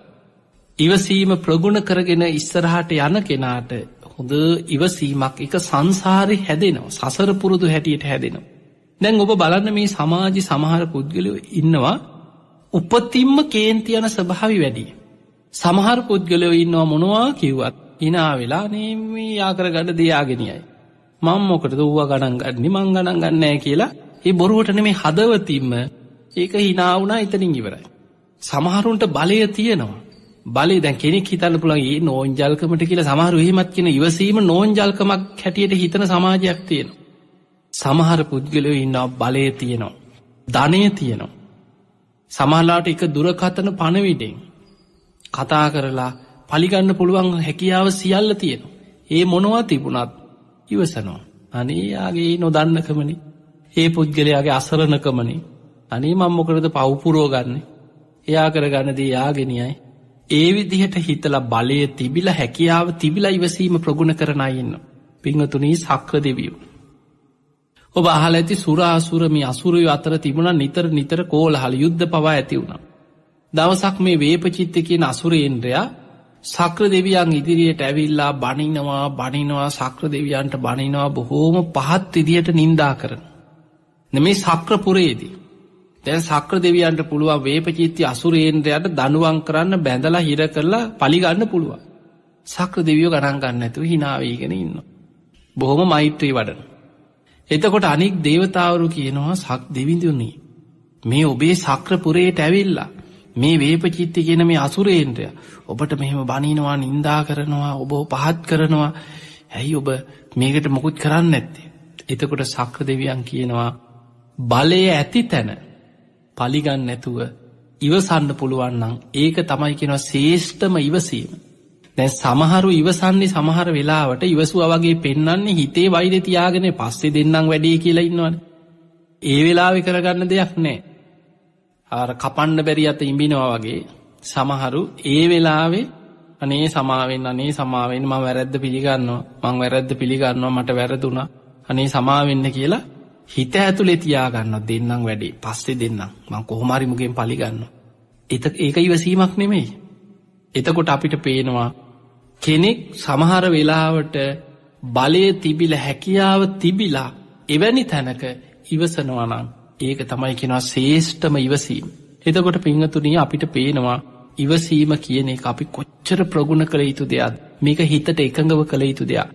ඉවසීම ප්‍රගුණ කරගෙන ඉස්සරහට යන කෙනාට හොඳ ඉවසීමක් එක සංසාරි හැදෙනව සසර පුරුදු හැටියට හැදෙනවා. දැන් ඔබ බලන්න මේ සමාජි සමහර පුද්ගලයෝ ඉන්නවා උපතින්ම කේන්ති යන ස්භාවි වැඩිය. සමහර පුද්ගලයෝ ඉන්නවා මොනවා කිව්වත් ඉනා වෙලා නේමී යාකර ගඩ දයාගෙනයයි. මං මොකට දූව ගණන් ගන්න මං ගණන් ගන්නෑ කියලා ඒ බොරුවටන මේ හදවතින්ම ඒක හිනාවුනා ඉතනින් ඉවරයි. සමහරුන්ට බලය තියෙනවා බලේ දැන් කෙනෙක් හිතන්න පුළන් ඒ නෝන්ජල්කමට කියලා සමහරු එහෙමත් කියෙන ඉවසීම නෝන්ජල්කමක් හැටියට හිතන සමාජයක් තියෙනවා. සමහර පුද්ගලයෝ ඉන්නා බලය තියෙනවා. ධනය තියෙනවා. සමහලාට එක දුරකතන පණවිටෙන් කතා කරලා පලිගන්න පුළුවන් හැකියාව සියල්ල තියෙනවා. ඒ මොනවා තිබුණත් ඉවසනවා. අනේ යාගේ නොදන්නකමනි ඒ පුද්ගලයාගේ අසරණකමනි අනේ මංමොකරද පවපුරෝගන්න එයා කරගන්නදී යාගෙනයයි. ඒ විදිහට හිතලා බලය තිබිල හැකියාව තිබිල ඉවසීම ප්‍රගුණ කරනයින්න. පිංහතුනී සක්‍ර දෙවියෝ. ඔබ අහල ඇති සුරාසුරමි අසුරය අතර තිබුණ නිතර නිතර කෝල හල යුද්ධ පවා ඇතිවුණ. දවසක් මේ වේපචිත්ත කියන අසුරේන්ද්‍රයා සක්‍ර දෙවියන් ඉදිරියට ඇවිල්ලා බනිනවා බනිනවා සක්‍ර දෙවියන්ට බනිනවා බොහෝම පහත් විදියට නින්දා කරන. නෙමේ සක්‍රපුරේදී. දැන් සක්‍ර දෙවියන්ට පුළුවන් වේපචීත්ති අසුරේන්ද්‍රයට දනුවන් කරන්න බැඳලා හිර කරලා පලිගන්න පුළුවන්. සක්‍ර දෙවියෝ ගණන් ගන්න ඇතුව හිනාවීගෙන ඉන්න. බොහොම මෛත්‍රී වඩන. එතකොට අනික් දේවතාවරු කියනවා සක් දෙවිඳුන්නේ. මේ ඔබේ සක්‍රපුරයට ඇවිල්ලා මේ වේපචිත්ති කියන මේ අසුරේන්ද්‍ර ඔබට මෙහෙම බනිනවා නිඳා කරනවා ඔබ පහත් කරනවා ඇයි ඔබ මේකට මොකුත් කරන්න නැත්තේ එතකොට සක්‍ර දෙවියන් කියනවා බලය ඇති තැන පලිගන්න නැතුව ඉවසන්න පුළුවන්නම් ඒක තමයි කෙනවා ශේෂ්ඨම ඉවසීම දැන් සමහරු ඉවසන්නේ සමහර වෙලාවට ඉවසුව වගේ පෙන්න්නේ හිතේ වෛර තියාගෙන පස්සේ දෙන්නම් වැඩේ කියලා ඉන්නවන ඒ වෙලාවෙ කරගන්න දෙයක් නෑ අර කපන්න බැරි අත ඉඹිනවා වගේ සමහරු ඒ වෙලාවේ අනේ සමාවෙන් අනේ සමාවෙන් මම වැරද්ද පිළිගන්නවා මං වැරද්ද පිළිගන්නවා මට වැරදුනා අනේ සමාවෙන්න කියලා හිත ඇතුලේ තියාගන්න දෙන්නම් වැඩේ පස්සේ දෙන්නම් මං කොහොමරි මුගෙන් පලිගන්න එත ඒක ඉවසීමක් නෙමෙයි එතකොට අපිට පේනවා කෙනෙක් සමහර වෙලාවට බලය තිබිල හැකියාව තිබිලා එවැනි තැනක ඉවසනවනං ඒක තමයි කෙනවා ශේෂ්ඨම ඉවසීම. එතකොට පිංහතුනිය අපිට පේනවා ඉවසීම කියන එක අපි කොච්චර ප්‍රගුණ කළ යුතු දෙයක් මේක හිතට එකඟව කළ යුතු දෙයක්.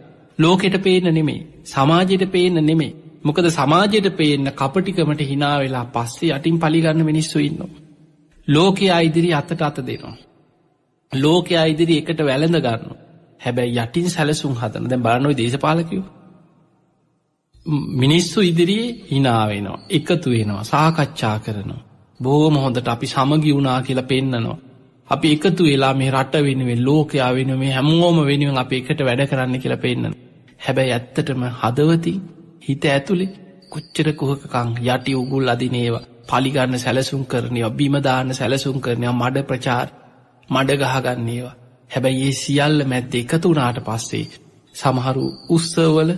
ලෝකෙට පේන නෙමේ සමාජයට පේන නෙමේ මොකද සමාජයට පේන්න කපටිකමට හිනා වෙලා පස්සේ අටින් පලිගන්න මිනිස්සු ඉන්නවා. ලෝකයේ අයිදිරි අතට අත දෙනවා. ලෝකය අයිදිරි එකට වැළඳ ගන්න හැබැයි යටින් සැලසුම් හතන දැ බානොයි දේශපාලකයෝ මිනිස්සු ඉදිරියේ හිනාවෙනවා එකතු වෙනවා සාකච්ඡා කරනවා. බෝම හොඳට අපි සමගි වුණා කියලා පෙන්න්නනවා. අපි එකතු වෙලා මේ රට වෙනුවෙන් ලෝකයා වෙන මේ හැමෝම වෙනුවෙන් අප එකට වැඩ කරන්න කියලා පෙන්න්න. හැබැයි ඇත්තටම හදවති හිත ඇතුළේ කොච්චර කොහකකං යටි උගුල් අදිනේවා පලිගන්න සැලසුම් කරනය බිමදාන්න සැලසුම් කරනය මඩ ප්‍රචාර් මඩගහගන්නේවා. හැබැයි ඒ සියල්ල මැත්ත එකතුනාට පස්සේ සමහරු උත්සවල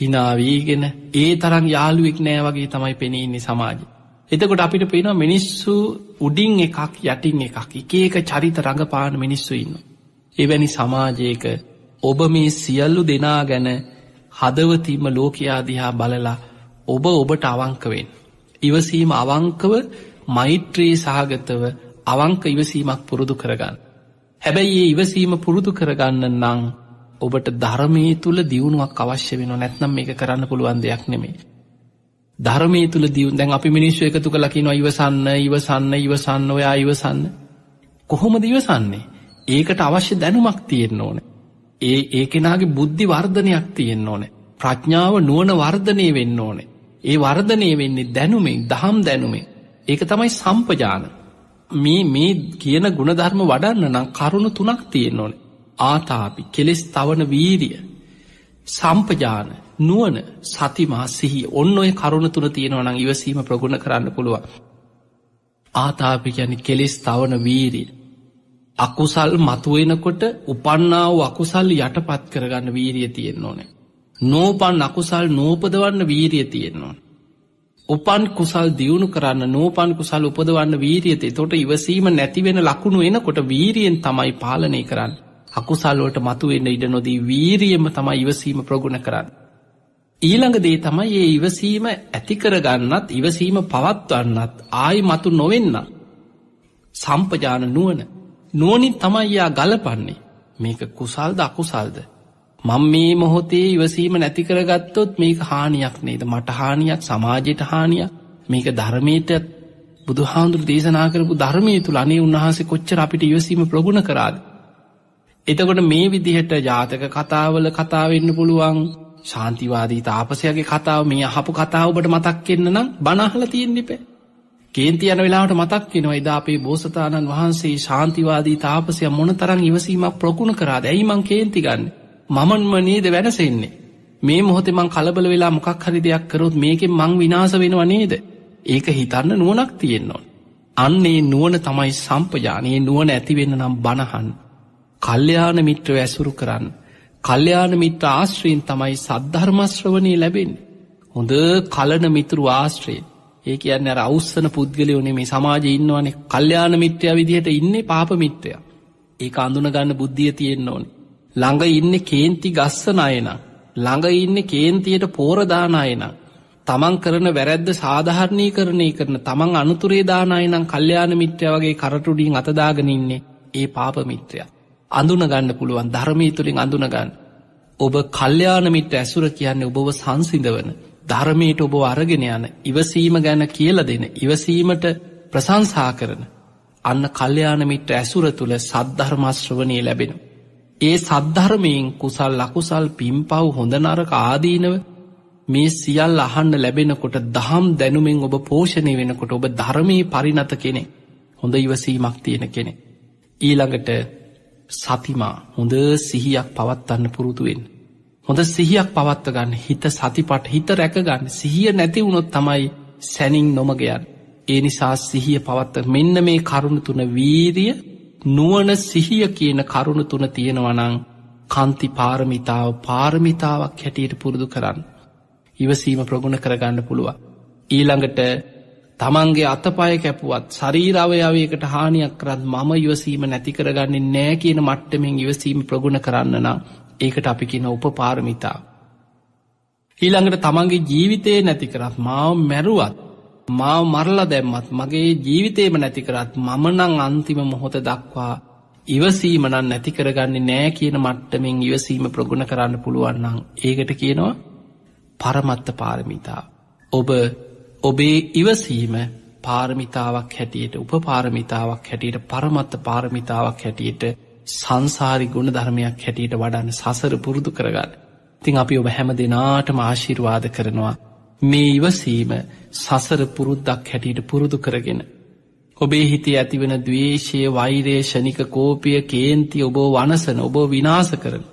හිනාවීගෙන ඒ තරම් යාළුවෙක් නෑ වගේ තමයි පෙනෙන්නේ සමාජ. එතකොට අපිට පේනවා මිනිස්සු උඩින් එකක් යටින් එකක් එකඒක චරිත රඟපාන මිනිස්සු ඉන්න. එවැනි සමාජයක ඔබ මේ සියල්ලු දෙනා ගැන හදවතිම ලෝකයාදිහා බලලා ඔබ ඔබට අවංකවෙන්. ඉවසීම අවංකව මෛත්‍රයේ සහගතව අවංක ඉවසීමක් පුරුදු කරගන්න. හැබැයි ඒ ඉවසීම පුරුදු කරගන්න නං ඔබට ධර්මයේ තුළ දියුණුවක් අවශ්‍ය වෙන නැත්නම් මේක කරන්න පුළුවන් දෙයක් නෙමේ. ධර්මයේ තුළ දියුන් දැන් අපි මිනිස්සු එකතු කළ කිනවා ඉවසන්න ඉවසන්න ඉවසන්න ඔයා ඉවසන්න කොහොමද ඉවසන්නේ ඒකට අවශ්‍ය දැනුමක් තියෙන්න ඕන ඒ ඒ කෙනාගේ බුද්ධි වර්ධනයක් තියෙන්න ඕන ප්‍රඥාව නුවන වර්ධනය වෙන්න ඕන ඒ වර්ධනය වෙන්නේ දැනුමෙන් දහම් දැනුමෙන් ඒක තමයි සම්පජාන මේ මේ කියන ගුණධර්ම වඩන්න නම් කරුණු තුනක් තියෙන්න ඕනේ ආතාපි කෙලෙස් තවන වීරිය සම්පජාන නුවන සතිමා සිහි ඔන්න ඔය කරුණ තුන තියෙනවනං ඉවසීම ප්‍රගුණ කරන්න පුළුවන්. ආතාපිකැන කෙලෙස් තවන වීරිය. අකුසල් මතුවෙනකොට උපන්නාව අකුසල් යටපත් කරගන්න වීරිය තියෙන්න ඕනේ. නෝපන් අකුසල් නෝපදවන්න වීරිය තියෙන්නවා. උපන් කුසල් දියුණු කරන්න නෝපන් කුසල් උපදවන්න වීරියතේ තොට ඉවසීම නැතිවෙන ලකුණු එනකොට වීරියෙන් තමයි පාලනය කරන්න. අකුසල් වලට මතුවෙන්න ඉඩ නොදී වීරියම තමයි ඉවසීම ප්‍රගුණ කරන්න. ඊළඟ දේ තමයි ඒ ඉවසීම ඇතිකරගන්නත් ඉවසීම පවත්වන්නත් ආයි මතු නොවෙන්න. සම්පජාන නුවන නුවනින් තමයි යා ගලපන්නේ මේක කුසල්ද අකුසල්ද. මං මේ මොහොතේ ඉවසීම නැතිකරගත්තොත් මේක හානියක් නේද මට හානියක් සමාජයට හානියක් මේක ධර්මයට බුදුහාන්දුර දේශනා කරපු ධර්මය තුළ අනේ උන්වහන්සේ කොච්චර අපිට ඉවසීම ප්‍රගුණ කරාද එතකොට මේ විදිහට ජාතක කතාවල කතාවෙන්න පුළුවන් ශාන්තිවාදී තාපසයගේ කතාව මේ අහපු කතාවට මතක් එන්න නම් බනහල තියෙන්න්නපේ. කේන්ති යන වෙලාට මතක් වෙනවා එදා අපේ බෝසතාණන් වහන්සේ ශාන්තිවාදී තාපසය මොන තරන් ඉවසීමක් ප්‍රකුණ කරාද ඇයිමං කේන්ති ගන්න මමන්ම නේද වෙනසෙන්නේ. මේ මොහොතෙමං කලබල වෙලා මොකක් හරි දෙයක් කරොත් මේකෙන් මං විනාස වෙනවා නේද. ඒක හිතන්න නුවනක් තියෙන්නවා. අන්නේ නුවන තමයි සම්පජානයේ නුවන ඇතිවෙන්න නම් බණහන්. කල්්‍යයාන මිත්‍රව ඇසුරු කරන්න. කල්්‍යයාන මිත්‍ර ආශ්‍රයෙන් තමයි සද්ධර්මශ්‍රවනය ලැබෙන්. හොඳ කලන මිතුරු ආශ්‍රයේ ඒ කියන්න රෞස්සන පුද්ගලයෝනේ මේ සමාජ ඉන්නවනේ කල්්‍යයාන මිත්‍රය විදිහට ඉන්නේ පාපමිත්‍රය. ඒ අඳුන ගන්න බුද්ධිය තියෙන්න්න ඕනේ. ළඟ ඉන්න කේන්ති ගස්සන අයන. ළඟ ඉන්න කේන්තියට පෝරදානායන. තමන් කරන වැරැද්ද සාධහරණය කරණය කරන තමන් අනුතුරේදානායනම් කල්්‍යයාන මිත්‍රය වගේ කරටුඩින් අතදාගෙන ඉන්නේ ඒ පාපමිත්‍රයා. අඳුනගන්න පුළුවන් ධර්මී තුළින් අඳුනගන්න. ඔබ කල්්‍යයාන මිට ඇසුර කියන්නේ ඔබව සංසිඳවන. ධර්මයට ඔබ අරගෙන යන ඉවසීම ගැන කියල දෙන ඉවසීමට ප්‍රසංසා කරන. අන්න කල්්‍යයානමිට ඇසුර තුළ සද්ධර්මශ්‍රවනය ලැබෙන. ඒ සද්ධර්මයෙන් කුසල් ලකුසල් පිම් පව් හොඳනරක ආදීනව මේ සියල් අහන්න ලැබෙනකොට දහම් දැනුමෙන් ඔබ පෝෂණය වෙනකොට ඔබ ධර්මයේ පරිනත කෙනෙ හොඳ ඉවසීමක් තියෙන කෙනෙ. ඊළඟට සතිමා හොඳ සිහියක් පවත්වන්න පුරුතුවෙන්. හොඳ සිහියක් පවත්වගන්න හිත සතිපට හිත රැකගන්න සිහිය නැති වුණොත් තමයි සැනින් නොමගයන්. ඒ නිසා සිහිය පවත්ත මෙන්න මේ කරුණ තුන වීරිය නුවන සිහිය කියන කරුණ තුන තියෙනවනං කන්ති පාරමිතාව පාරමිතාවක් හැටියට පුරුදු කරන්න. ඉවසීම ප්‍රගුණ කරගන්න පුළුවන්. ඊළඟට තමන්ගේ අතපය කැපුවත් ශරීරවයාවයකට හානියක් කරත් මම ඉවසීම නැතිකරගන්නේ නෑ කියන මට්ටමෙන් ඉවසීම ප්‍රගුණ කරන්නන ඒකට අපි කියන උපපාරමිතා. ඊළඟට තමන්ගේ ජීවිතය නැති කරත් මාව මැරුවත් මාව මරලා දැම්මත් මගේ ජීවිතේම නැතිකරත් මමනං අන්තිම මොහොත දක්වා ඉවසීමනන් නැතිකරගන්නේ නෑ කියන මට්ටමෙන් ඉවසීම ප්‍රගුණ කරන්න පුළුවන්නන් ඒකට කියනවා පරමත්ත පාරමිතා. ඔබ ඔබේ ඉවසීම පාරමිතාවක් හැටියට උපපාරමිතාවක් හැටියට පරමත්ත පාරමිතාවක් හැටියට සංසාරි ගුණ ධර්මයක් හැටියට වඩන්න සසර පුරුදු කරගන්න. තින් අපි ඔබ හැම දෙනාට මාශිර්වාද කරනවා. මේ ඉවසීම සසර පුරුද්දක් හැටියට පුරුදු කරගෙන. ඔබේ හිතේ ඇතිවන දවේශය වෛරේෂණික කෝපය කේන්ති ඔබෝ වනසන ඔබෝ විනාස කරන.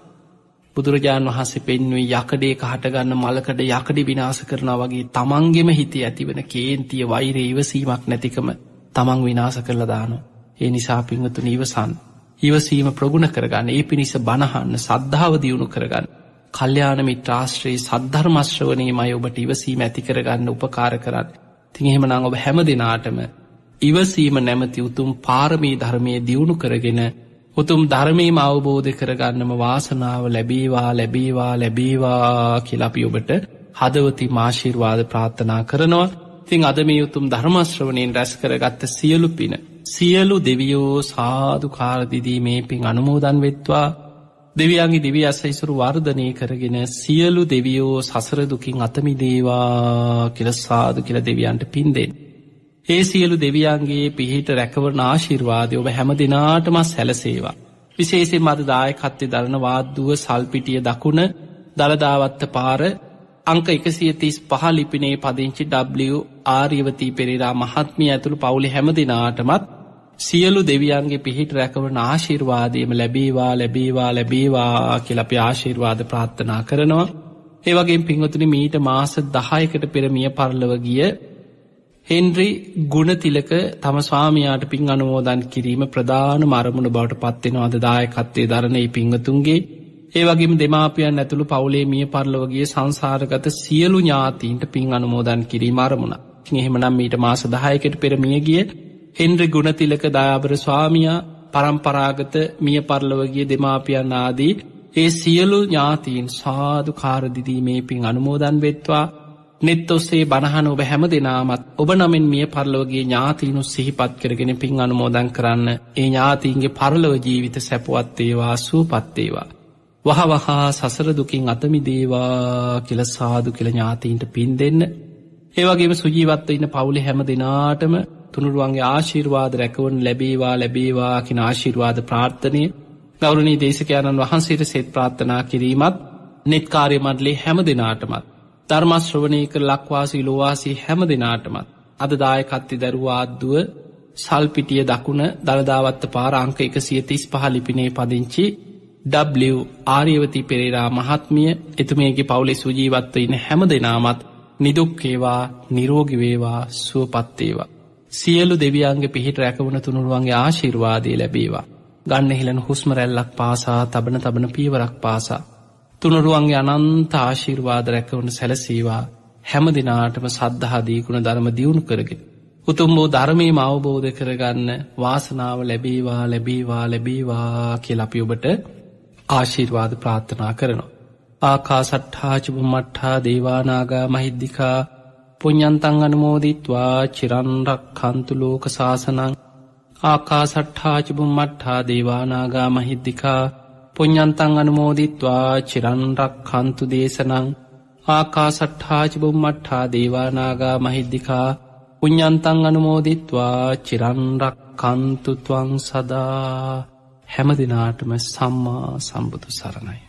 බුදුරජාණන් වහන්සේ පෙන්වේ යකඩේක හටගන්න මලකඩ යකඩි විනාස කරනා වගේ තමන්ගෙම හිතේ ඇතිවන කේන්තිය වෛරේ ඉවසීමක් නැතිකම තමන් විනාස කරලා දානු. ඒ නිසා පිංහතුන ඉවසන්. ඉවසීම ප්‍රගුණ කරගන්න ඒ පිණිස බණහන්න සද්ධාව දියුණු කරගන්න. කල්්‍යයානමි ත්‍රාශ්‍රයේ සද්ධර්මශ්‍රවනයේ මයි ඔබට ඉවසීම ඇති කරගන්න උපකාර කරන්න. තිහෙමනං ඔබ හැම දෙනාටම ඉවසීම නැමති උතුම් පාරමී ධර්මය දියුණු කරගෙන උතුම් ධර්මීම අවබෝධ කරගන්නම වාසනාව ලැබීවා ලැබීවා ලැබීවා කියලපි ඔබට හදවති මාශීර්වාද ප්‍රාත්ථනා කරනවා තිං අද මේ උතුම් ධර්මශ්‍රවණයෙන් රැස් කරගත්ත සියලු පින සියලු දෙවියෝ සාධකාරදිදී මේ පින් අනුමෝදන් වෙත්වා දෙවියන්ගේ දිවි අසයිසුරු වර්ධනය කරගෙන සියලු දෙවියෝ සසරදුකින් අතමිදේවා කියල සාදු කියල දෙවියන්ට පින්දෙන්. ඒ සියලු දෙවියන්ගේ පිහිට රැකවර නාශිර්වාදය ඔබ හැම දෙනාටම සැලසේවා. විශේෂෙන් මද දායකත්තේ දරන වාද්දුව සල්පිටිය දකුණ දළදාවත්ත පාර අංක එකසිය තිස් පහ ලිපිනේ පදිංචි ඩ්ලිය ආර්යවතී පෙරේරා මහත්මිය ඇතුළු පවුලි හැම දෙනාටමත් සියලු දෙවියන්ගේ පිහිට රැකවන ආශිර්වාදයම ලැබේවා ලැබේවා ලැබේවා කියලපි ආශිර්වාද ප්‍රාත්ථනා කරනවා. ඒවගේ පින්වතුනි මීට මාස දහයකට පෙරමිය පරලව ගිය හෙන්රි ගුණතිලක තම ස්වාමයාට පින් අනුමෝදන් කිරීම ප්‍රධාන මරමුණ බවට පත්වෙන අදදායකත්තේ දරණ ඒ පිංහතුන්ගේ ඒ වගේම දෙමාපියන් ඇතුළු පවුලේ මිය පරලවගේ සංසාරගත සියලු ඥාතීන්ට පින් අනුමෝදන් කිරීම අරමුණ. එහෙමනම් මීට මාස දහයකට පෙරමිය ගිය හෙන්රි ගුණතිලක දයාබර ස්වාමයා පරම්පරාගත මිය පරලවගේ දෙමාපියන් ආදී ඒ සියලු ඥාතීන් සාධ කාරදිදීමේ පින් අනුමෝදන් වෙත්වා නෙත් ඔස්සේ බණහන ඔබ හැම දෙනාමත් ඔබ නමින් මිය පරලවගේ ඥාතිීනු සිහිපත් කරගෙන පින් අනුමෝදන් කරන්න ඒ ඥාතීන්ගේ පරලව ජීවිත සැපුවත්තේවා සූපත්තේවා. වහවහා සසරදුකින් අතමිදේවා කියල සාදු කියල ඥාතීන්ට පින් දෙන්න. ඒවගේම සුජීවත්ව ඉන්න පවුලි හැම දෙනාටම තුනුරුවන්ගේ ආශිර්වාද රැකවන් ලැබේවා ලැබේවා කියෙන ආශිර්වාද ප්‍රාර්ථනය ගෞරණී දේශකයණන් වහන්සේට සෙත් ප්‍රාර්ථනා කිරීමත් නෙත්කාරය මඩලේ හැම දෙනාටමත්. ධර්මශ්‍රවනයක ලක්වාසී ලොවාසී හැම දෙනාටමත්. අද දායකත්ති දරුවාද්දුව සල්පිටිය දකුණ දළදාවත්ත පාරංක එක සියතිස් පහලිපිනේ පදිංචි ඩබ්ලිව් ආර්යවති පෙරේරා මහත්මිය එතුමේගේ පවුලෙ සුජීවත්ව ඉන්න හැම දෙනාමත් නිදුක්කේවා නිරෝගිවේවා සුවපත්තේවා. සියලු දෙවියන්ගේ පිහිට රැකවුණ තුනුරුවන්ගේ ආශිර්වාදය ලැබේවා. ගන්න හිලන හුස්මරැල්ලක් පාසා තබන තබන පීවරක් පාසා. තුනරුවන්ගේ අනන්ත ආශිර්වාද රැකවුණු සැලසීවා හැම දෙනාටම සද්ධහාදීකුණ ධර්ම දියුණු කරගෙන. උතුම්බෝ ධර්මීම අවබෝධ කරගන්න වාසනාව ලැබීවා ලැබීවා ලැබීවා කියල අපි ඔබට ආශීර්වාද ප්‍රාත්ථනා කරනවා. ආකා සට්හාචිබු මට්හා දේවානාගා මහිද්දිකා පුഞ්ඥන්තන් අනමෝදිත්වා චිරන්රක් කන්තුලෝක ශාසනං ආකා සට්හාචිබු මට්හා දේවානාගා මහිද්දිකා පුඤ්ඥන්තං අනුමෝදිත්වා චිරන්රක් කන්තු දේශනං ආකා සට්ඨාචිබුම් මට්හා දේවානාගා මහිද්දිකා පුඤ්ඥන්තං අනුමෝදිත්වා චිරන්රක් කන්තුත්වං සදා හැම දෙනාටම සම්මා සම්බුදු සරණයි.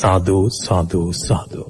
සාධූ සාධූ සාධූ.